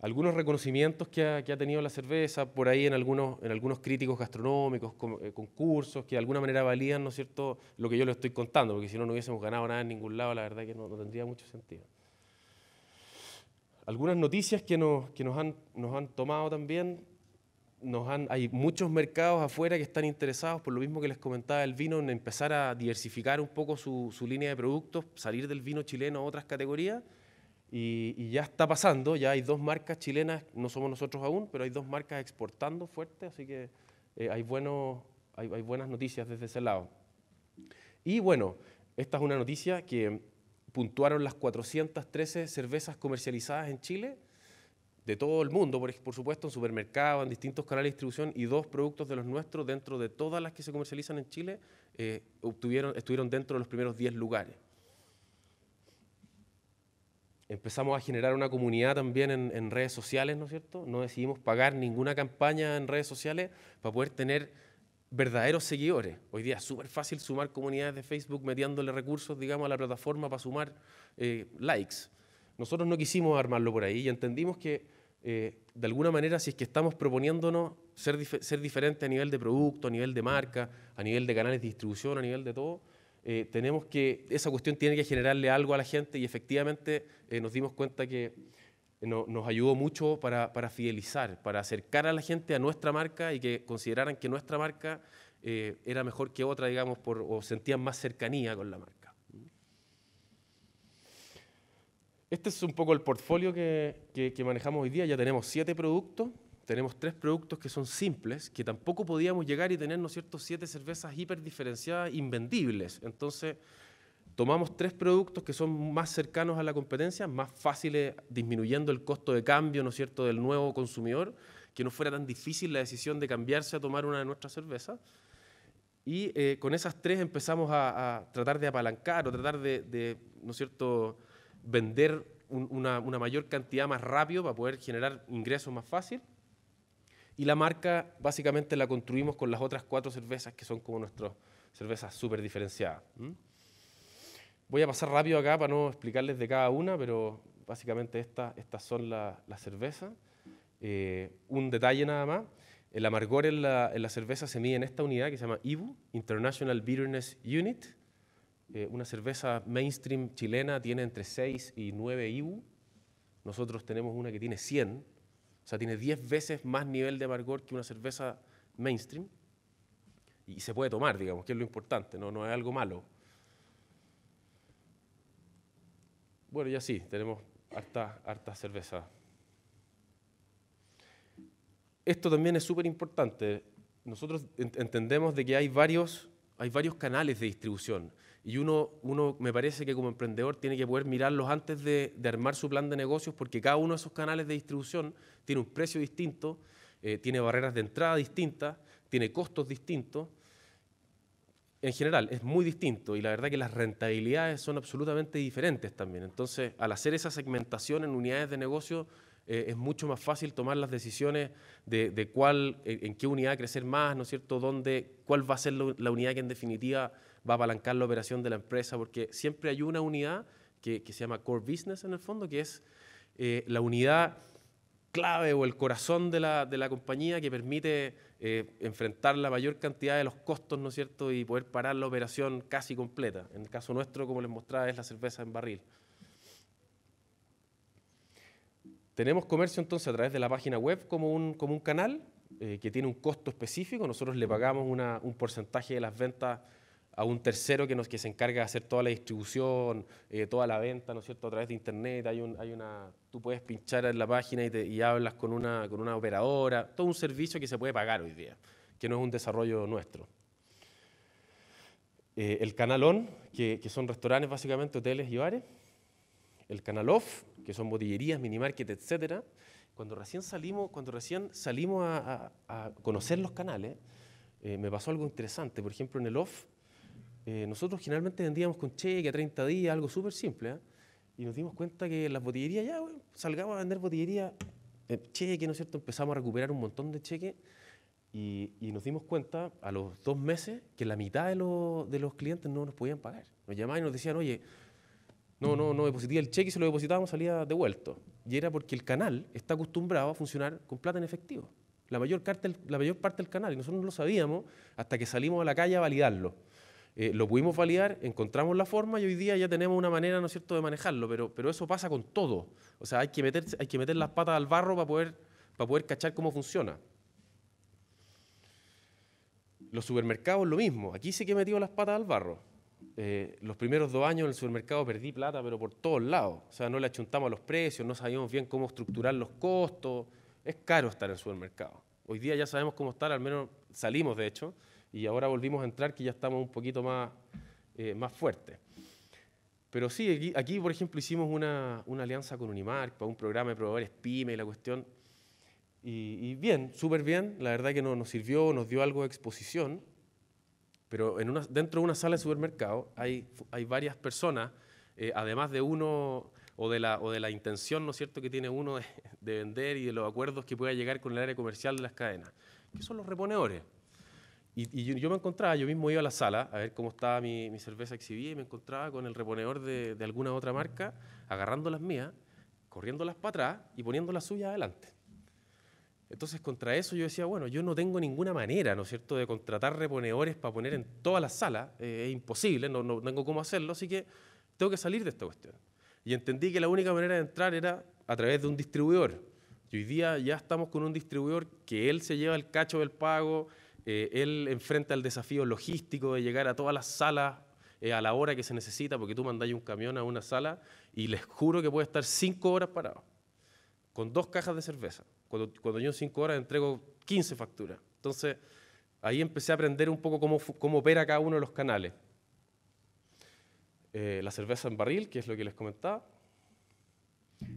Algunos reconocimientos que ha, tenido la cerveza, por ahí en algunos, críticos gastronómicos, eh, concursos, que de alguna manera valían, ¿no es cierto?, lo que yo le estoy contando, porque si no, no hubiésemos ganado nada en ningún lado, la verdad que no tendría mucho sentido algunas noticias que nos, que nos, han, nos han tomado también. Nos han, hay muchos mercados afuera que están interesados, por lo mismo que les comentaba el vino, en empezar a diversificar un poco su, su línea de productos, salir del vino chileno a otras categorías. Y, ya está pasando, ya hay dos marcas chilenas, no somos nosotros aún, pero hay dos marcas exportando fuerte, así que eh, hay, bueno, hay, hay buenas noticias desde ese lado. Y bueno, esta es una noticia que puntuaron las 413 cervezas comercializadas en Chile, de todo el mundo, por, supuesto, en supermercados, en distintos canales de distribución, y dos productos de los nuestros, dentro de todas las que se comercializan en Chile, eh, obtuvieron, estuvieron dentro de los primeros 10 lugares. Empezamos a generar una comunidad también en, en redes sociales, ¿no es cierto? No decidimos pagar ninguna campaña en redes sociales para poder tener verdaderos seguidores. Hoy día es súper fácil sumar comunidades de Facebook metiéndole recursos, digamos, a la plataforma para sumar eh, likes. Nosotros no quisimos armarlo por ahí y entendimos que, eh, de alguna manera, si es que estamos proponiéndonos ser, diferentes ser diferente a nivel de producto, a nivel de marca, a nivel de canales de distribución, a nivel de todo, eh, tenemos que, esa cuestión tiene que generarle algo a la gente y efectivamente nos dimos cuenta que eh, nos ayudó mucho para, fidelizar, para acercar a la gente a nuestra marca y que consideraran que nuestra marca eh, era mejor que otra, digamos, o sentían más cercanía con la marca. Este es un poco el portfolio que, manejamos hoy día. Ya tenemos siete productos tenemos tres productos que son simples, que tampoco podíamos llegar y tener, ¿no cierto?, siete cervezas hiper diferenciadas, invendibles. Entonces, tomamos tres productos que son más cercanos a la competencia, más fáciles, disminuyendo el costo de cambio, ¿no cierto?, del nuevo consumidor, que no fuera tan difícil la decisión de cambiarse a tomar una de nuestras cervezas. Y eh, con esas tres empezamos a, tratar de apalancar o tratar de, ¿no cierto?, vender una, mayor cantidad más rápido para poder generar ingresos más fácil. Y la marca básicamente la construimos con las otras cuatro cervezas que son como nuestras cervezas súper diferenciadas. Voy a pasar rápido acá para no explicarles de cada una, pero básicamente esta, estas son las cervezas. Eh, un detalle nada más, el amargor en la, cerveza se mide en esta unidad que se llama IBU, International Bitterness Unit. Eh, una cerveza mainstream chilena tiene entre 6 y 9 IBU. Nosotros tenemos una que tiene 100, o sea, tiene 10 veces más nivel de amargor que una cerveza mainstream. Y se puede tomar, digamos, que es lo importante, no, no es algo malo. Bueno, ya sí, tenemos harta, harta cerveza. Esto también es súper importante. Nosotros entendemos de que hay varios, hay varios canales de distribución y uno, uno, me parece que como emprendedor tiene que poder mirarlos antes de, armar su plan de negocios porque cada uno de esos canales de distribución tiene un precio distinto, eh, tiene barreras de entrada distintas, tiene costos distintos en general es muy distinto y la verdad que las rentabilidades son absolutamente diferentes también. Entonces, al hacer esa segmentación en unidades de negocio, eh, es mucho más fácil tomar las decisiones de, cuál, en, qué unidad crecer más, ¿no es cierto?, dónde, cuál va a ser la unidad que en definitiva va a apalancar la operación de la empresa, porque siempre hay una unidad que, se llama core business en el fondo, que es eh, la unidad clave o el corazón de la compañía que permite eh, enfrentar la mayor cantidad de los costos, ¿no es cierto?, y poder parar la operación casi completa. En el caso nuestro, como les mostraba, es la cerveza en barril. Tenemos comercio entonces a través de la página web como un, como un canal eh, que tiene un costo específico. Nosotros le pagamos un porcentaje de las ventas a un tercero que, nos, que se encarga de hacer toda la distribución, eh, toda la venta, ¿no es cierto?, a través de Internet. Hay hay una, tú puedes pinchar en la página y, hablas con una, con una operadora. Todo un servicio que se puede pagar hoy día, que no es un desarrollo nuestro. Eh, el Canal On, que, son restaurantes básicamente, hoteles y bares. El Canal Off, que son botillerías, minimarket, etc. Cuando recién salimos, cuando recién salimos a, conocer los canales, eh, me pasó algo interesante. Por ejemplo, en el Off eh, nosotros generalmente vendíamos con cheque a 30 días, algo súper simple, ¿eh? y nos dimos cuenta que las botillerías, ya, salgamos a vender botillería, eh, cheque, ¿no es cierto? Empezamos a recuperar un montón de cheques y, nos dimos cuenta a los dos meses que la mitad de, de los clientes no nos podían pagar. Nos llamaban y nos decían, oye, no, no, no depositía el cheque, y se lo depositábamos salía devuelto. Y era porque el canal está acostumbrado a funcionar con plata en efectivo. La mayor, la mayor parte del canal, y nosotros no lo sabíamos hasta que salimos a la calle a validarlo. Eh, lo pudimos validar, encontramos la forma y hoy día ya tenemos una manera, ¿no cierto?, de manejarlo, pero, pero eso pasa con todo. O sea, hay que, meter, hay que meter las patas al barro para poder, para poder cachar cómo funciona. Los supermercados, lo mismo. Aquí sí que he metido las patas al barro. Eh, los primeros dos años en el supermercado perdí plata, pero por todos lados. O sea, no le achuntamos a los precios, no sabíamos bien cómo estructurar los costos. Es caro estar en el supermercado. Hoy día ya sabemos cómo estar, al menos salimos de hecho y ahora volvimos a entrar que ya estamos un poquito más, eh, más fuertes. Pero sí, aquí, por ejemplo hicimos una, una, alianza con Unimark para un programa de proveedores PYME y la cuestión. Y, bien, súper bien, la verdad que no, nos sirvió, nos dio algo de exposición, pero en una, dentro de una sala de supermercado hay, hay varias personas, eh, además de uno o de, la, o de la intención, ¿no es cierto?, que tiene uno de, de vender y de los acuerdos que pueda llegar con el área comercial de las cadenas, que son los reponedores. Y, yo, me encontraba, yo mismo iba a la sala a ver cómo estaba mi, cerveza exhibida y me encontraba con el reponedor de, alguna otra marca agarrando las mías, corriéndolas para atrás y poniendo las suyas adelante. Entonces, contra eso yo decía, bueno, yo no tengo ninguna manera, ¿no es cierto?, de contratar reponedores para poner en toda la sala, eh, es imposible, no, no tengo cómo hacerlo, así que tengo que salir de esta cuestión. Y entendí que la única manera de entrar era a través de un distribuidor. Y hoy día ya estamos con un distribuidor que él se lleva el cacho del pago, eh, él enfrenta el desafío logístico de llegar a todas las salas eh, a la hora que se necesita, porque tú mandáis un camión a una sala y les juro que puede estar cinco horas parado, con dos cajas de cerveza. Cuando, yo en cinco horas entrego 15 facturas. Entonces, ahí empecé a aprender un poco cómo, opera cada uno de los canales. Eh, la cerveza en barril, que es lo que les comentaba,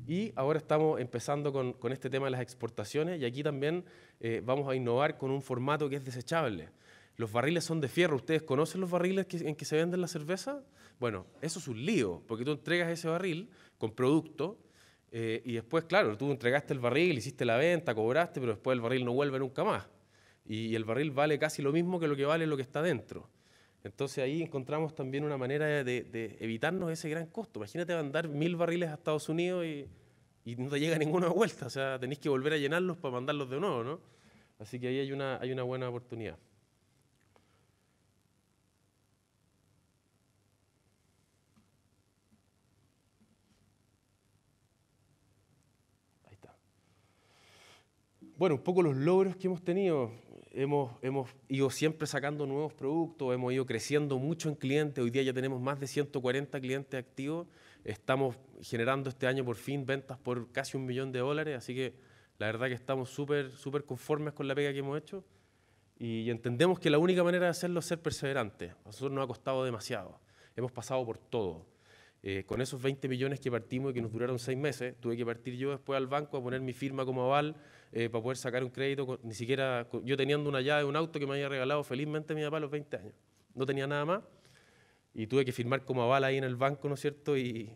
y ahora estamos empezando con, este tema de las exportaciones y aquí también eh, vamos a innovar con un formato que es desechable. Los barriles son de fierro. ¿Ustedes conocen los barriles en que se venden la cerveza? Bueno, eso es un lío, porque tú entregas ese barril con producto eh, y después, claro, tú entregaste el barril, hiciste la venta, cobraste, pero después el barril no vuelve nunca más. y el barril vale casi lo mismo que lo que vale lo que está dentro. Entonces ahí encontramos también una manera de, evitarnos ese gran costo. Imagínate mandar mil barriles a Estados Unidos y, no te llega ninguna vuelta. O sea, tenéis que volver a llenarlos para mandarlos de nuevo, ¿no? Así que ahí hay una, hay una buena oportunidad. Ahí está. Bueno, un poco los logros que hemos tenido hemos, hemos ido siempre sacando nuevos productos, hemos ido creciendo mucho en clientes, hoy día ya tenemos más de 140 clientes activos, estamos generando este año por fin ventas por casi un millón de dólares, así que la verdad que estamos súper súper conformes con la pega que hemos hecho y entendemos que la única manera de hacerlo es ser perseverante. A nosotros nos ha costado demasiado, hemos pasado por todo eh, con esos 20 millones que partimos y que nos duraron seis meses, tuve que partir yo después al banco a poner mi firma como aval eh, para poder sacar un crédito, ni siquiera yo teniendo una llave de un auto que me había regalado felizmente mi papá a los 20 años. No tenía nada más y tuve que firmar como aval ahí en el banco, ¿no es cierto? Y,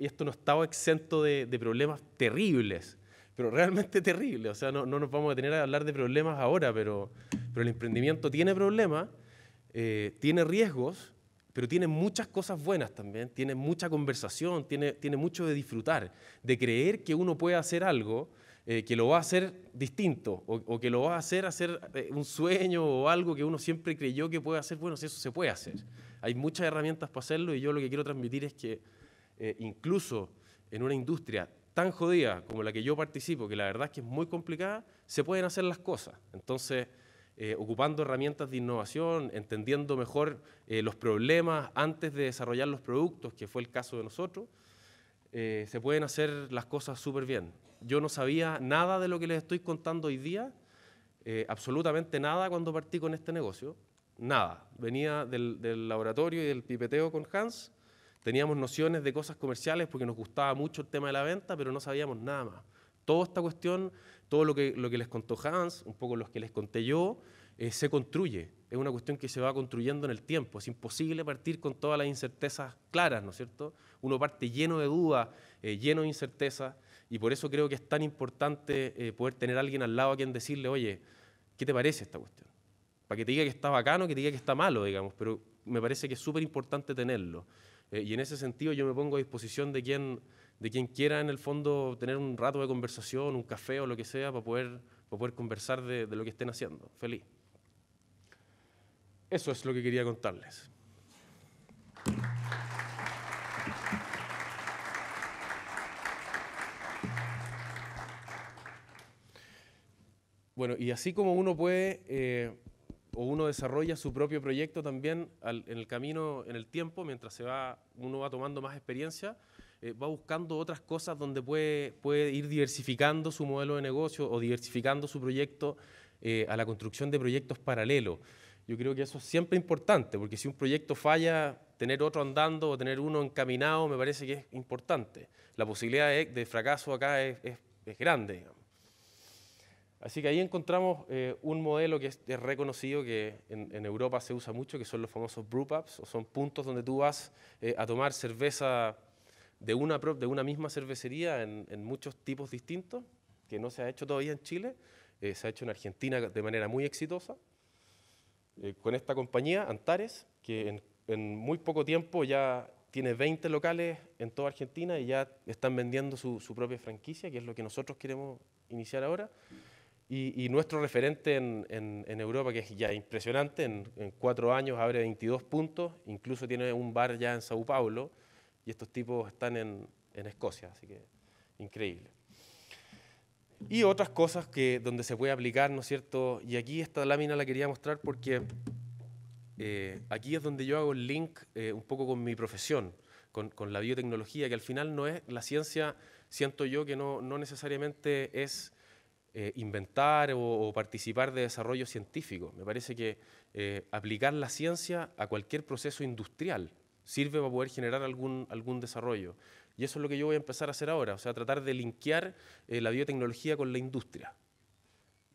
esto no estaba exento de, problemas terribles, pero realmente terribles. O sea, no, nos vamos a tener a hablar de problemas ahora, pero, pero el emprendimiento tiene problemas, eh, tiene riesgos pero tiene muchas cosas buenas también, tiene mucha conversación, tiene, tiene mucho de disfrutar, de creer que uno puede hacer algo eh, que lo va a hacer distinto o, que lo va a hacer hacer eh, un sueño o algo que uno siempre creyó que puede hacer, bueno, si eso se puede hacer. Hay muchas herramientas para hacerlo y yo lo que quiero transmitir es que eh, incluso en una industria tan jodida como la que yo participo, que la verdad es que es muy complicada, se pueden hacer las cosas. Entonces, eh, ocupando herramientas de innovación, entendiendo mejor eh, los problemas antes de desarrollar los productos, que fue el caso de nosotros, eh, se pueden hacer las cosas súper bien. Yo no sabía nada de lo que les estoy contando hoy día, absolutamente nada cuando partí con este negocio, nada. Venía del, del laboratorio y del pipeteo con Hans, teníamos nociones de cosas comerciales porque nos gustaba mucho el tema de la venta, pero no sabíamos nada más. Toda esta cuestión todo lo que, lo les contó Hans, un poco los que les conté yo, eh, se construye. Es una cuestión que se va construyendo en el tiempo. Es imposible partir con todas las incertezas claras, ¿no es cierto? Uno parte lleno de dudas, eh, lleno de incertezas, y por eso creo que es tan importante eh, poder tener a alguien al lado a quien decirle, oye, ¿qué te parece esta cuestión? Para que te diga que está bacano, que te diga que está malo, digamos, pero me parece que es súper importante tenerlo. y en ese sentido yo me pongo a disposición de quien de quien quiera en el fondo tener un rato de conversación, un café o lo que sea, para poder, poder conversar de, lo que estén haciendo. Feliz. Eso es lo que quería contarles. Bueno, y así como uno puede eh, o uno desarrolla su propio proyecto también en el camino, en el tiempo, mientras se va, uno va tomando más experiencia, eh, va buscando otras cosas donde puede, puede ir diversificando su modelo de negocio o diversificando su proyecto eh, a la construcción de proyectos paralelos. Yo creo que eso es siempre importante, porque si un proyecto falla, tener otro andando o tener uno encaminado me parece que es importante. La posibilidad de, fracaso acá es, es, grande. Así que ahí encontramos eh, un modelo que es, reconocido, que en, Europa se usa mucho, que son los famosos brewpubs, o son puntos donde tú vas a tomar cerveza de una, misma cervecería en, muchos tipos distintos, que no se ha hecho todavía en Chile, eh, se ha hecho en Argentina de manera muy exitosa, eh, con esta compañía, Antares, que en, muy poco tiempo ya tiene 20 locales en toda Argentina y ya están vendiendo su, propia franquicia, que es lo que nosotros queremos iniciar ahora. Y, nuestro referente en, en, Europa, que es ya impresionante, en, cuatro años abre 22 puntos, incluso tiene un bar ya en Sao Paulo, y estos tipos están en, Escocia, así que increíble. Y otras cosas que, donde se puede aplicar, ¿no es cierto? Y aquí esta lámina la quería mostrar porque eh, aquí es donde yo hago el link eh, un poco con mi profesión, con, la biotecnología, que al final no es la ciencia, siento yo que no, necesariamente es eh, inventar o, participar de desarrollo científico. Me parece que aplicar la ciencia a cualquier proceso industrial sirve para poder generar algún, algún desarrollo. Y eso es lo que yo voy a empezar a hacer ahora, o sea, tratar de linkear eh, la biotecnología con la industria.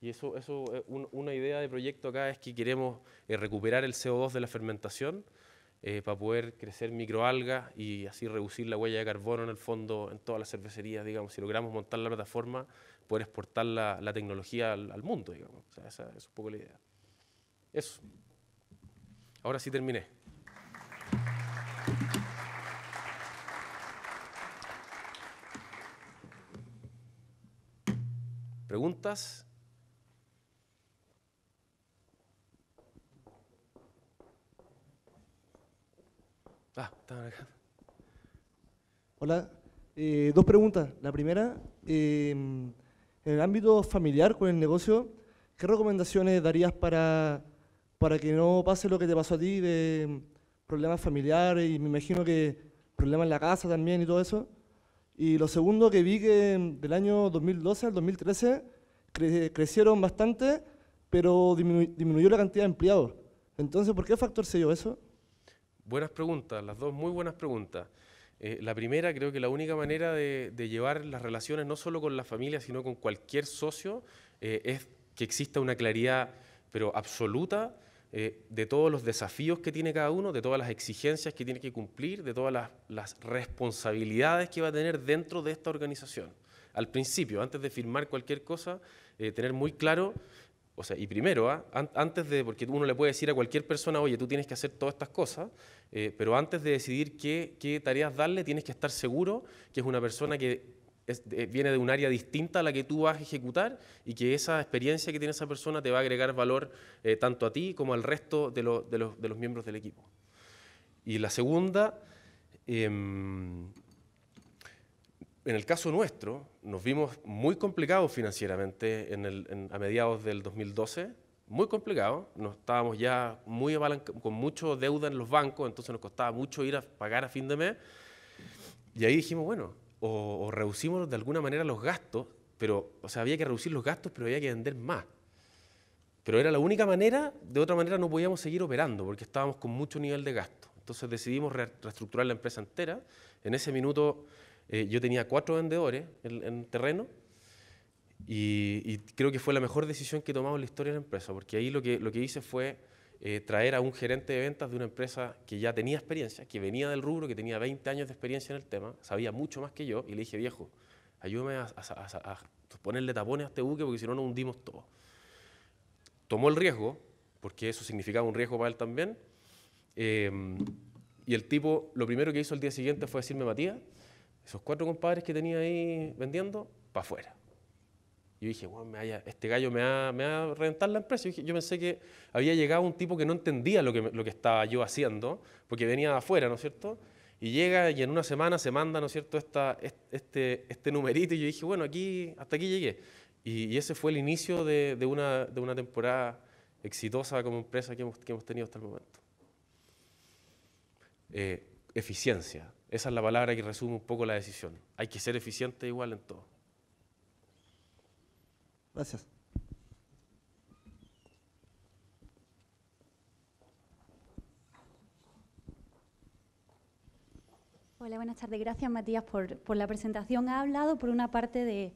Y eso, eso eh, una idea de proyecto acá es que queremos eh, recuperar el CO2 de la fermentación para poder crecer microalgas y así reducir la huella de carbono en el fondo en todas las cervecerías, digamos. Si logramos montar la plataforma, poder exportar la, la tecnología al, mundo, digamos. O sea, esa, es un poco la idea. Eso. Ahora sí terminé. ¿Preguntas? Ah, Hola, eh, dos preguntas. La primera, em, en el ámbito familiar con el negocio, ¿qué recomendaciones darías para, para que no pase lo que te pasó a ti de problemas familiares y me imagino que problemas en la casa también y todo eso? Y lo segundo que vi que del año 2012 al 2013 crecieron bastante, pero disminuyó la cantidad de empleados. Entonces, ¿por qué factor se dio eso? Buenas preguntas, las dos muy buenas preguntas. Eh, la primera, creo que la única manera de, llevar las relaciones no solo con la familia, sino con cualquier socio, eh, es que exista una claridad, pero absoluta, eh, de todos los desafíos que tiene cada uno, de todas las exigencias que tiene que cumplir, de todas las, responsabilidades que va a tener dentro de esta organización. Al principio, antes de firmar cualquier cosa, eh, tener muy claro o sea, y primero, ¿ah? antes de, porque uno le puede decir a cualquier persona, oye, tú tienes que hacer todas estas cosas, eh, pero antes de decidir qué, tareas darle, tienes que estar seguro que es una persona que viene de un área distinta a la que tú vas a ejecutar y que esa experiencia que tiene esa persona te va a agregar valor eh, tanto a ti como al resto de, los, miembros del equipo. Y la segunda, em, en el caso nuestro, nos vimos muy complicados financieramente a mediados del 2012, muy complicado, nos estábamos ya muy con mucho deuda en los bancos, entonces nos costaba mucho ir a pagar a fin de mes. Y ahí dijimos, bueno, o, reducimos de alguna manera los gastos, pero, o sea, había que reducir los gastos, pero había que vender más. Pero era la única manera, de otra manera no podíamos seguir operando porque estábamos con mucho nivel de gasto. Entonces decidimos reestructurar la empresa entera. En ese minuto eh, yo tenía cuatro vendedores en, terreno y, creo que fue la mejor decisión que tomamos en la historia de la empresa, porque ahí lo lo que hice fue eh, traer a un gerente de ventas de una empresa que ya tenía experiencia, que venía del rubro, que tenía 20 años de experiencia en el tema, sabía mucho más que yo, y le dije, viejo, ayúdame a, ponerle tapones a este buque porque si no nos hundimos todos. Tomó el riesgo, porque eso significaba un riesgo para él también, em, y el tipo lo primero que hizo el día siguiente fue decirme, Matías, esos cuatro compadres que tenía ahí vendiendo, para afuera yo dije, bueno este gallo me va, a reventar la empresa. Yo, pensé que había llegado un tipo que no entendía lo que, lo que estaba yo haciendo, porque venía de afuera, ¿no es cierto? Y llega y en una semana se manda, ¿no es cierto?, Esta, este, este, este numerito. Y yo dije, bueno, aquí, hasta aquí llegué. Y, ese fue el inicio de, de, una, temporada exitosa como empresa que hemos, tenido hasta el momento. Eh, eficiencia. Esa es la palabra que resume un poco la decisión. Hay que ser eficiente igual en todo. Gracias. Hola, buenas tardes. Gracias, Matías, por, la presentación. Ha hablado por una parte de,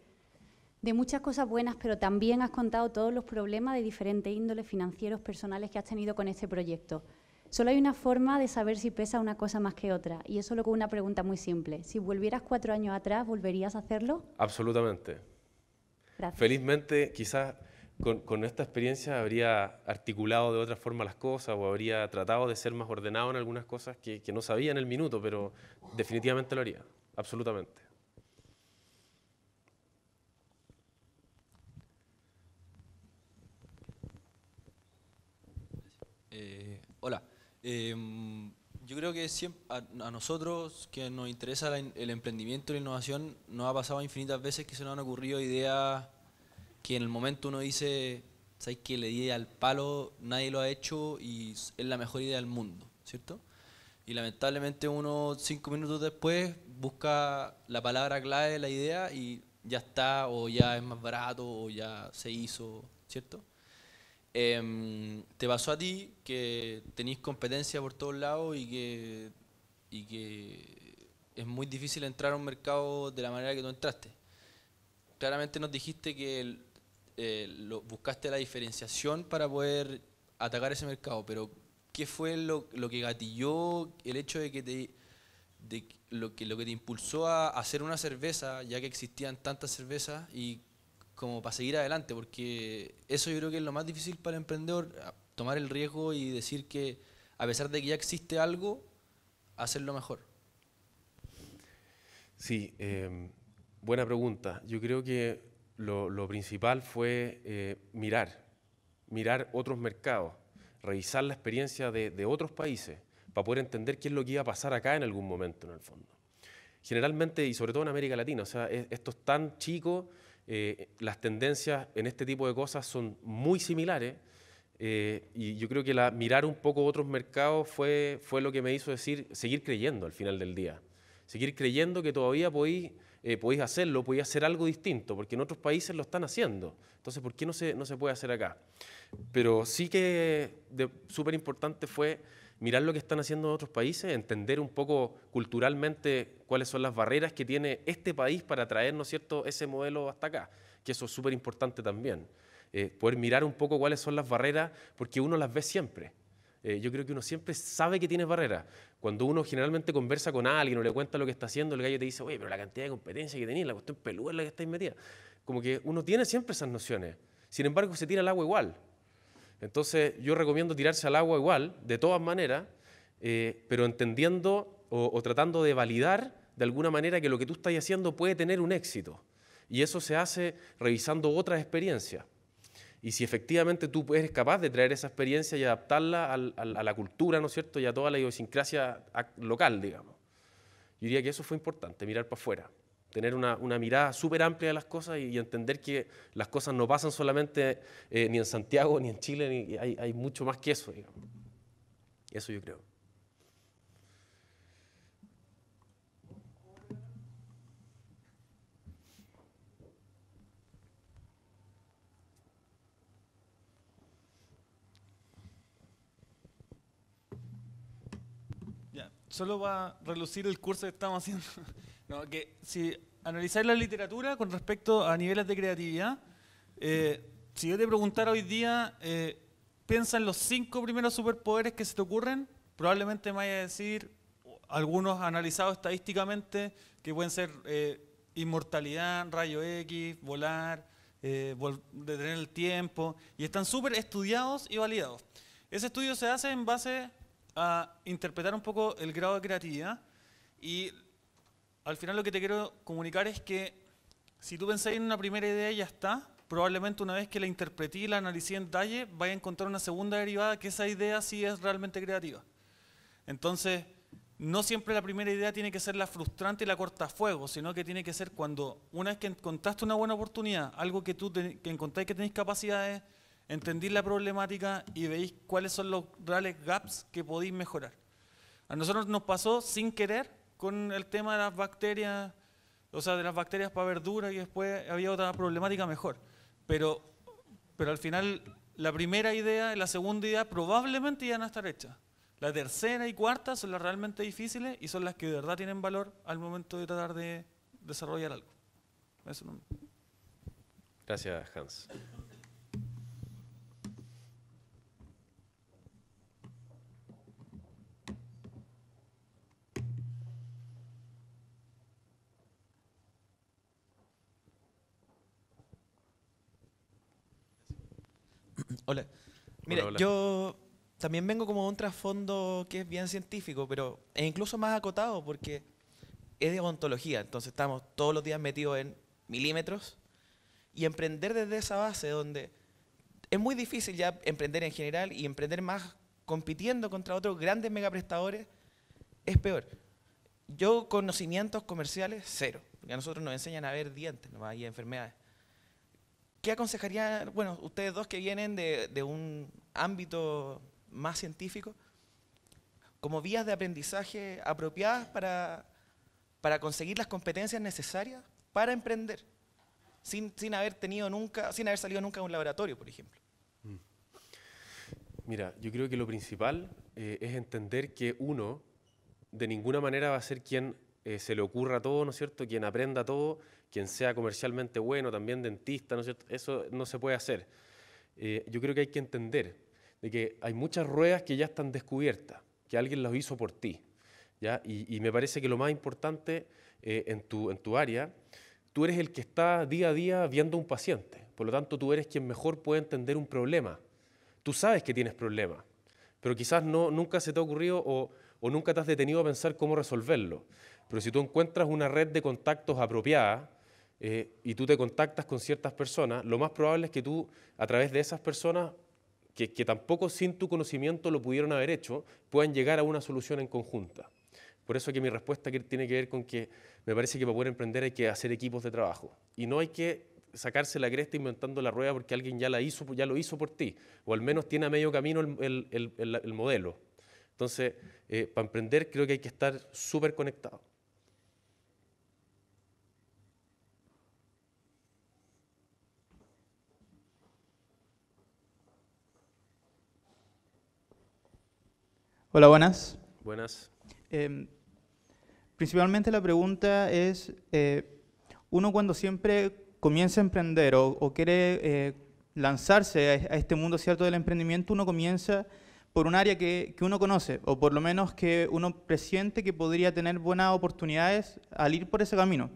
de muchas cosas buenas, pero también has contado todos los problemas de diferentes índoles financieros, personales que has tenido con este proyecto. Solo hay una forma de saber si pesa una cosa más que otra, y eso lo con una pregunta muy simple. Si volvieras cuatro años atrás, ¿volverías a hacerlo? Absolutamente. Felizmente, quizás con, esta experiencia habría articulado de otra forma las cosas o habría tratado de ser más ordenado en algunas cosas que, no sabía en el minuto, pero definitivamente lo haría, absolutamente. Eh, hola. Eh, yo creo que a, nosotros que nos interesa el emprendimiento y la innovación, nos ha pasado infinitas veces que se nos han ocurrido ideas que en el momento uno dice, ¿sabes que Le di al palo, nadie lo ha hecho y es la mejor idea del mundo, ¿cierto? Y lamentablemente uno cinco minutos después busca la palabra clave de la idea y ya está, o ya es más barato, o ya se hizo, ¿cierto? Em, te pasó a ti que tenéis competencia por todos lados y que, y que es muy difícil entrar a un mercado de la manera que tú entraste. Claramente nos dijiste que eh, lo, buscaste la diferenciación para poder atacar ese mercado, pero ¿qué fue lo, lo que gatilló el hecho de que te de lo que lo que te impulsó a hacer una cerveza, ya que existían tantas cervezas y como para seguir adelante, porque eso yo creo que es lo más difícil para el emprendedor, tomar el riesgo y decir que a pesar de que ya existe algo, hacerlo mejor. Sí, eh, buena pregunta. Yo creo que lo, principal fue eh, mirar, mirar otros mercados, revisar la experiencia de, de otros países para poder entender qué es lo que iba a pasar acá en algún momento, en el fondo generalmente y sobre todo en América Latina. O sea, esto es tan chico eh, las tendencias en este tipo de cosas son muy similares eh, y yo creo que la, mirar un poco otros mercados fue, fue lo que me hizo decir, seguir creyendo al final del día, seguir creyendo que todavía podéis eh, hacerlo, podéis hacer algo distinto, porque en otros países lo están haciendo. Entonces, ¿por qué no se, no se puede hacer acá? Pero sí que súper importante fue mirar lo que están haciendo en otros países, entender un poco culturalmente cuáles son las barreras que tiene este país para traernos cierto?, ese modelo hasta acá, que eso es súper importante también. Eh, poder mirar un poco cuáles son las barreras, porque uno las ve siempre. Eh, yo creo que uno siempre sabe que tiene barreras. Cuando uno generalmente conversa con alguien o le cuenta lo que está haciendo, el gallo te dice, oye, pero la cantidad de competencia que tenéis, la cuestión peluda en la que estáis metida. Como que uno tiene siempre esas nociones. Sin embargo, se tira al agua igual. Entonces yo recomiendo tirarse al agua igual, de todas maneras, eh, pero entendiendo o, tratando de validar de alguna manera que lo que tú estás haciendo puede tener un éxito. Y eso se hace revisando otras experiencias. Y si efectivamente tú eres capaz de traer esa experiencia y adaptarla a la cultura, ¿no es cierto? Y a toda la idiosincrasia local, digamos. Yo diría que eso fue importante, mirar para afuera tener una, una mirada súper amplia de las cosas y, entender que las cosas no pasan solamente eh, ni en Santiago, ni en Chile, ni, hay, mucho más que eso. Eso yo creo. Ya, Solo va a relucir el curso que estamos haciendo que si analizáis la literatura con respecto a niveles de creatividad, eh, si yo te preguntara hoy día, eh, piensa en los cinco primeros superpoderes que se te ocurren, probablemente me vaya a decir algunos analizados estadísticamente que pueden ser eh, inmortalidad, rayo X, volar, detener el tiempo, y están súper estudiados y validados. Ese estudio se hace en base a interpretar un poco el grado de creatividad y al final lo que te quiero comunicar es que si tú pensáis en una primera idea y ya está, probablemente una vez que la interpreté y la analicé en detalle, vaya a encontrar una segunda derivada que esa idea sí es realmente creativa. Entonces, no siempre la primera idea tiene que ser la frustrante y la corta fuego, sino que tiene que ser cuando una vez que encontraste una buena oportunidad, algo que tú que encontráis que tenéis capacidades, entendís la problemática y veis cuáles son los reales gaps que podéis mejorar. A nosotros nos pasó sin querer con el tema de las bacterias, o sea, de las bacterias para verdura y después había otra problemática mejor. Pero, pero al final la primera idea y la segunda idea probablemente ya no estar hecha, La tercera y cuarta son las realmente difíciles y son las que de verdad tienen valor al momento de tratar de desarrollar algo. Gracias, Hans. Hola. Mira, yo también vengo como de un trasfondo que es bien científico, pero e incluso más acotado porque es de odontología, entonces estamos todos los días metidos en milímetros y emprender desde esa base donde es muy difícil ya emprender en general y emprender más compitiendo contra otros grandes megaprestadores es peor. Yo conocimientos comerciales, cero, porque a nosotros nos enseñan a ver dientes no hay enfermedades. ¿Qué aconsejaría, bueno, ustedes dos que vienen de, un ámbito más científico, como vías de aprendizaje apropiadas para, conseguir las competencias necesarias para emprender, sin, haber tenido nunca, sin haber salido nunca de un laboratorio, por ejemplo. Mm. Mira, yo creo que lo principal eh, es entender que uno de ninguna manera va a ser quien eh, se le ocurra todo, ¿no es cierto? Quien aprenda todo, quien sea comercialmente bueno, también dentista, ¿no Eso no se puede hacer. Eh, yo creo que hay que entender de que hay muchas ruedas que ya están descubiertas, que alguien las hizo por ti. ¿ya? Y, me parece que lo más importante eh, en, tu, en tu área, tú eres el que está día a día viendo a un paciente. Por lo tanto, tú eres quien mejor puede entender un problema. Tú sabes que tienes problemas, pero quizás no, nunca se te ha ocurrido o, o nunca te has detenido a pensar cómo resolverlo. Pero si tú encuentras una red de contactos apropiada, eh, y tú te contactas con ciertas personas, lo más probable es que tú, a través de esas personas, que, tampoco sin tu conocimiento lo pudieron haber hecho, puedan llegar a una solución en conjunta. Por eso que mi respuesta tiene que ver con que me parece que para poder emprender hay que hacer equipos de trabajo. Y no hay que sacarse la cresta inventando la rueda porque alguien ya, la hizo, ya lo hizo por ti, o al menos tiene a medio camino el, modelo. Entonces, eh, para emprender creo que hay que estar súper conectado. Hola, buenas. Buenas. Em, principalmente la pregunta es, eh, uno cuando siempre comienza a emprender o, quiere eh, lanzarse a, este mundo cierto del emprendimiento, uno comienza por un área que, que, uno conoce, o por lo menos que uno presiente que podría tener buenas oportunidades al ir por ese camino.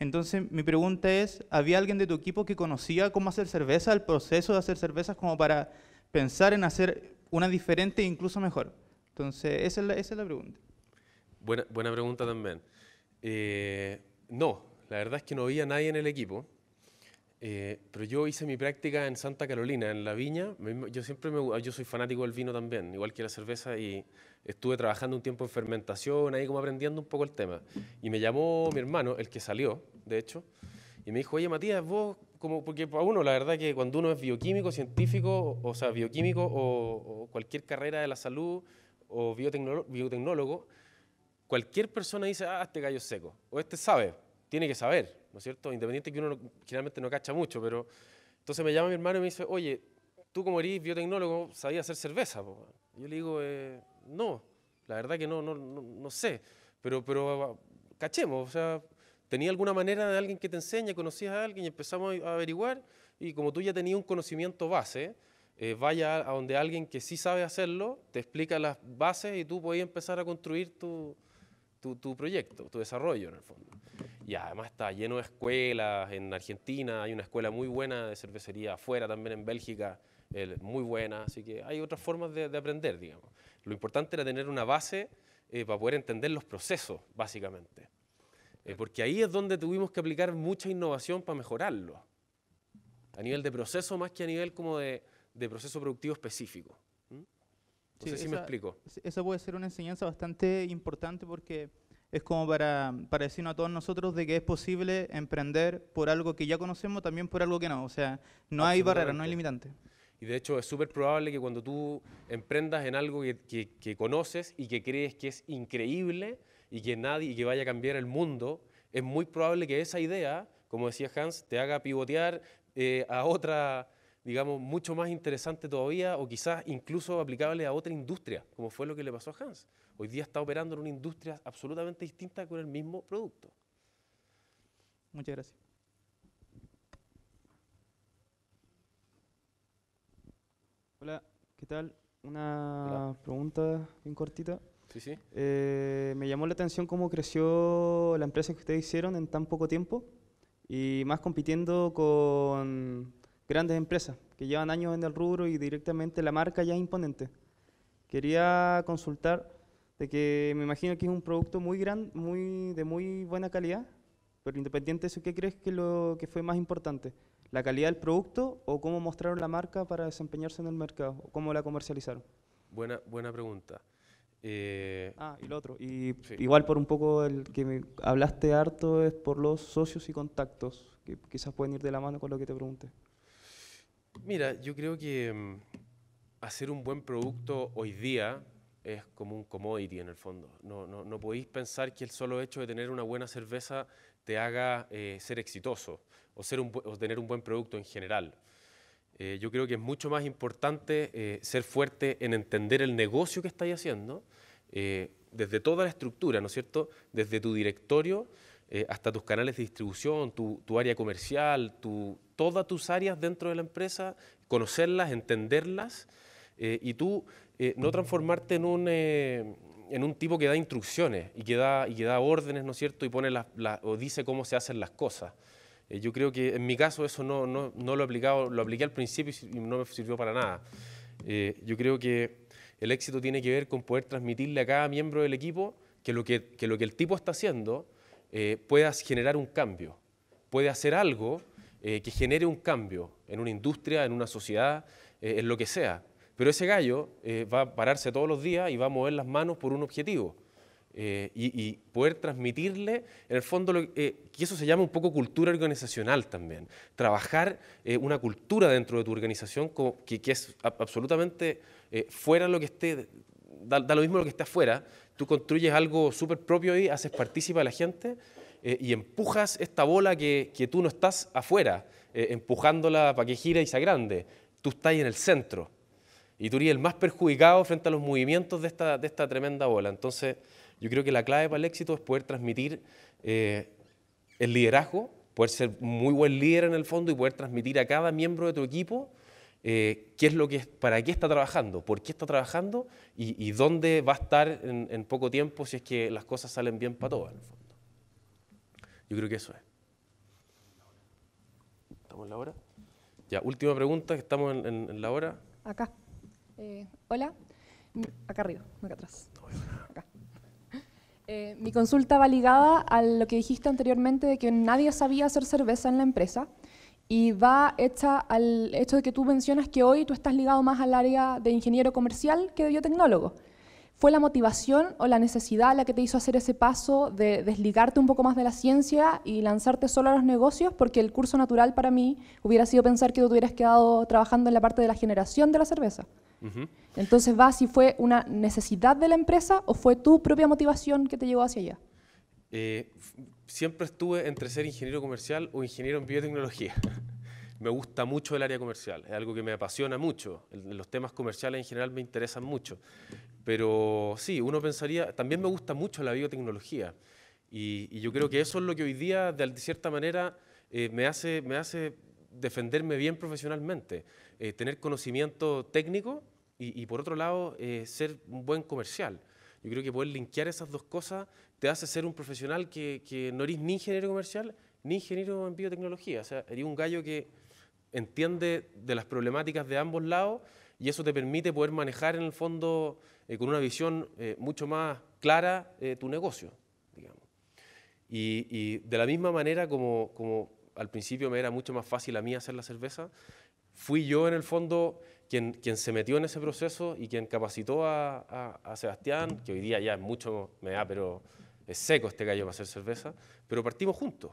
Entonces, mi pregunta es, ¿había alguien de tu equipo que conocía cómo hacer cerveza, el proceso de hacer cervezas, como para pensar en hacer una diferente e incluso mejor? Entonces, esa es la, pregunta. Buena, buena pregunta también. Eh, no, la verdad es que no había nadie en el equipo. Eh, pero yo hice mi práctica en Santa Carolina, en la viña. Yo siempre me, yo soy fanático del vino también, igual que la cerveza, y estuve trabajando un tiempo en fermentación, ahí como aprendiendo un poco el tema. Y me llamó mi hermano, el que salió, de hecho, y me dijo, oye Matías, vos, como, porque para uno la verdad que cuando uno es bioquímico, científico, o sea, bioquímico o, o cualquier carrera de la salud, o biotecnólogo, cualquier persona dice, ah, este gallo seco, o este sabe, tiene que saber, ¿no es cierto? Independiente que uno generalmente no cacha mucho, pero entonces me llama mi hermano y me dice, oye, tú como eres biotecnólogo, sabías hacer cerveza. Yo le digo, eh, no, la verdad que no, no, no, sé, pero, pero cachemos, o sea, tenía alguna manera de alguien que te enseñe, conocías a alguien y empezamos a averiguar y como tú ya tenías un conocimiento base, eh, vaya a donde alguien que sí sabe hacerlo, te explica las bases y tú puedes empezar a construir tu, tu, proyecto, tu desarrollo en el fondo. Y además está lleno de escuelas, en Argentina hay una escuela muy buena de cervecería, afuera también en Bélgica, muy buena, así que hay otras formas de, aprender, digamos. Lo importante era tener una base eh, para poder entender los procesos, básicamente. Eh, porque ahí es donde tuvimos que aplicar mucha innovación para mejorarlo. A nivel de proceso más que a nivel como de, de proceso productivo específico. ¿Mm? sí, me explico. Esa puede ser una enseñanza bastante importante porque es como para, para decirnos a todos nosotros de que es posible emprender por algo que ya conocemos, también por algo que no. O sea, no hay barreras, no hay limitante. Y de hecho es súper probable que cuando tú emprendas en algo que, que, conoces y que crees que es increíble y que nadie y que vaya a cambiar el mundo, es muy probable que esa idea, como decía Hans, te haga pivotear eh, a otra digamos, mucho más interesante todavía o quizás incluso aplicable a otra industria, como fue lo que le pasó a Hans. Hoy día está operando en una industria absolutamente distinta con el mismo producto. Muchas gracias. Hola, ¿qué tal? Una pregunta bien cortita. Sí, sí. Eh, me llamó la atención cómo creció la empresa que ustedes hicieron en tan poco tiempo y más compitiendo con grandes empresas que llevan años en el rubro y directamente la marca ya es imponente. Quería consultar de que me imagino que es un producto muy grande, muy, de muy buena calidad, pero independiente de eso, ¿qué crees que, lo, que fue más importante? ¿La calidad del producto o cómo mostraron la marca para desempeñarse en el mercado? ¿O cómo la comercializaron? Buena, buena pregunta. Eh, ah, y lo otro. Y igual por un poco el que me hablaste harto es por los socios y contactos, que quizás pueden ir de la mano con lo que te pregunté. Mira, yo creo que mm, hacer un buen producto hoy día es como un commodity en el fondo. No, no, podéis pensar que el solo hecho de tener una buena cerveza te haga eh, ser exitoso o, ser tener un buen producto en general. Eh, yo creo que es mucho más importante eh, ser fuerte en entender el negocio que estáis haciendo, desde toda la estructura, ¿no es cierto? Desde tu directorio eh, hasta tus canales de distribución, tu, área comercial, todas tus áreas dentro de la empresa, conocerlas, entenderlas eh, y tú eh, no transformarte en un, tipo que da instrucciones y que da, da órdenes, ¿no es cierto? Y pone o dice cómo se hacen las cosas. yo creo que en mi caso eso no, lo he lo apliqué al principio y no me sirvió para nada. yo creo que el éxito tiene que ver con poder transmitirle a cada miembro del equipo que lo que lo que el tipo está haciendo, eh, puedas generar un cambio, puede hacer algo eh, que genere un cambio en una industria, en una sociedad, eh, en lo que sea. Pero ese gallo va a pararse todos los días y va a mover las manos por un objetivo. Y, poder transmitirle, en el fondo, lo, que eso se llama un poco cultura organizacional también. Trabajar una cultura dentro de tu organización que, que, es absolutamente fuera lo que esté da, lo mismo lo que está afuera, tú construyes algo súper propio ahí, haces partícipe a la gente eh, y empujas esta bola que, tú no estás afuera, eh, empujándola para que gire y sea grande, tú estás ahí en el centro y tú eres el más perjudicado frente a los movimientos de esta, tremenda bola. Entonces, yo creo que la clave para el éxito es poder transmitir eh, el liderazgo, poder ser muy buen líder en el fondo y poder transmitir a cada miembro de tu equipo eh, qué es lo que, para qué está trabajando, por qué está trabajando y, dónde va a estar en, poco tiempo si es que las cosas salen bien para todos, el Yo creo que eso es. ¿Estamos en la hora? Ya, última pregunta, que estamos en, la hora. Acá. Eh, hola. Acá arriba, acá atrás. Acá. Eh, mi consulta va ligada a lo que dijiste anteriormente de que nadie sabía hacer cerveza en la empresa y va hecha al hecho de que tú mencionas que hoy tú estás ligado más al área de ingeniero comercial que de biotecnólogo. ¿Fue la motivación o la necesidad la que te hizo hacer ese paso de desligarte un poco más de la ciencia y lanzarte solo a los negocios? Porque el curso natural para mí hubiera sido pensar que tú te hubieras quedado trabajando en la parte de la generación de la cerveza. Entonces, va si fue una necesidad de la empresa o fue tu propia motivación que te llevó hacia allá. Eh, siempre estuve entre ser ingeniero comercial o ingeniero en biotecnología. me gusta mucho el área comercial, es algo que me apasiona mucho. Los temas comerciales en general me interesan mucho. Pero sí, uno pensaría, también me gusta mucho la biotecnología. Y, yo creo que eso es lo que hoy día, de cierta manera, eh, me, hace, defenderme bien profesionalmente. Eh, tener conocimiento técnico y, por otro lado, eh, ser un buen comercial. Yo creo que poder linkear esas dos cosas te hace ser un profesional que, no eres ni ingeniero comercial ni ingeniero en biotecnología. O sea, eres un gallo que entiende de las problemáticas de ambos lados y eso te permite poder manejar en el fondo eh, con una visión eh, mucho más clara eh, tu negocio, digamos. Y, de la misma manera como, como al principio me era mucho más fácil a mí hacer la cerveza, fui yo en el fondo quien, quien se metió en ese proceso y quien capacitó a, a, Sebastián, que hoy día ya es mucho, me da, pero es seco este gallo para hacer cerveza, pero partimos juntos.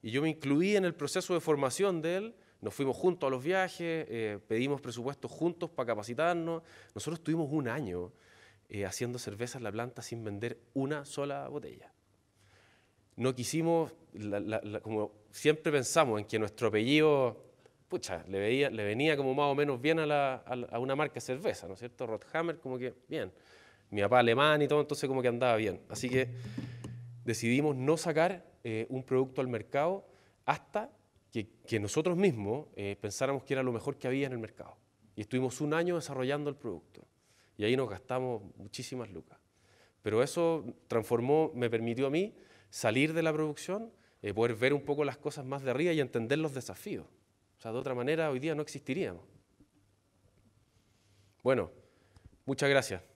Y yo me incluí en el proceso de formación de él, nos fuimos juntos a los viajes, eh, pedimos presupuestos juntos para capacitarnos. Nosotros tuvimos un año eh, haciendo cerveza en la planta sin vender una sola botella. No quisimos, como siempre pensamos en que nuestro apellido pucha, le, veía, le venía como más o menos bien a, una marca de cerveza, ¿no es cierto? Rothammer, como que bien. Mi papá alemán y todo, entonces como que andaba bien. Así que decidimos no sacar eh, un producto al mercado hasta que, nosotros mismos eh, pensáramos que era lo mejor que había en el mercado. Y estuvimos un año desarrollando el producto. Y ahí nos gastamos muchísimas lucas. Pero eso transformó, me permitió a mí salir de la producción, eh, poder ver un poco las cosas más de arriba y entender los desafíos. O sea, de otra manera hoy día no existiríamos. Bueno, muchas gracias.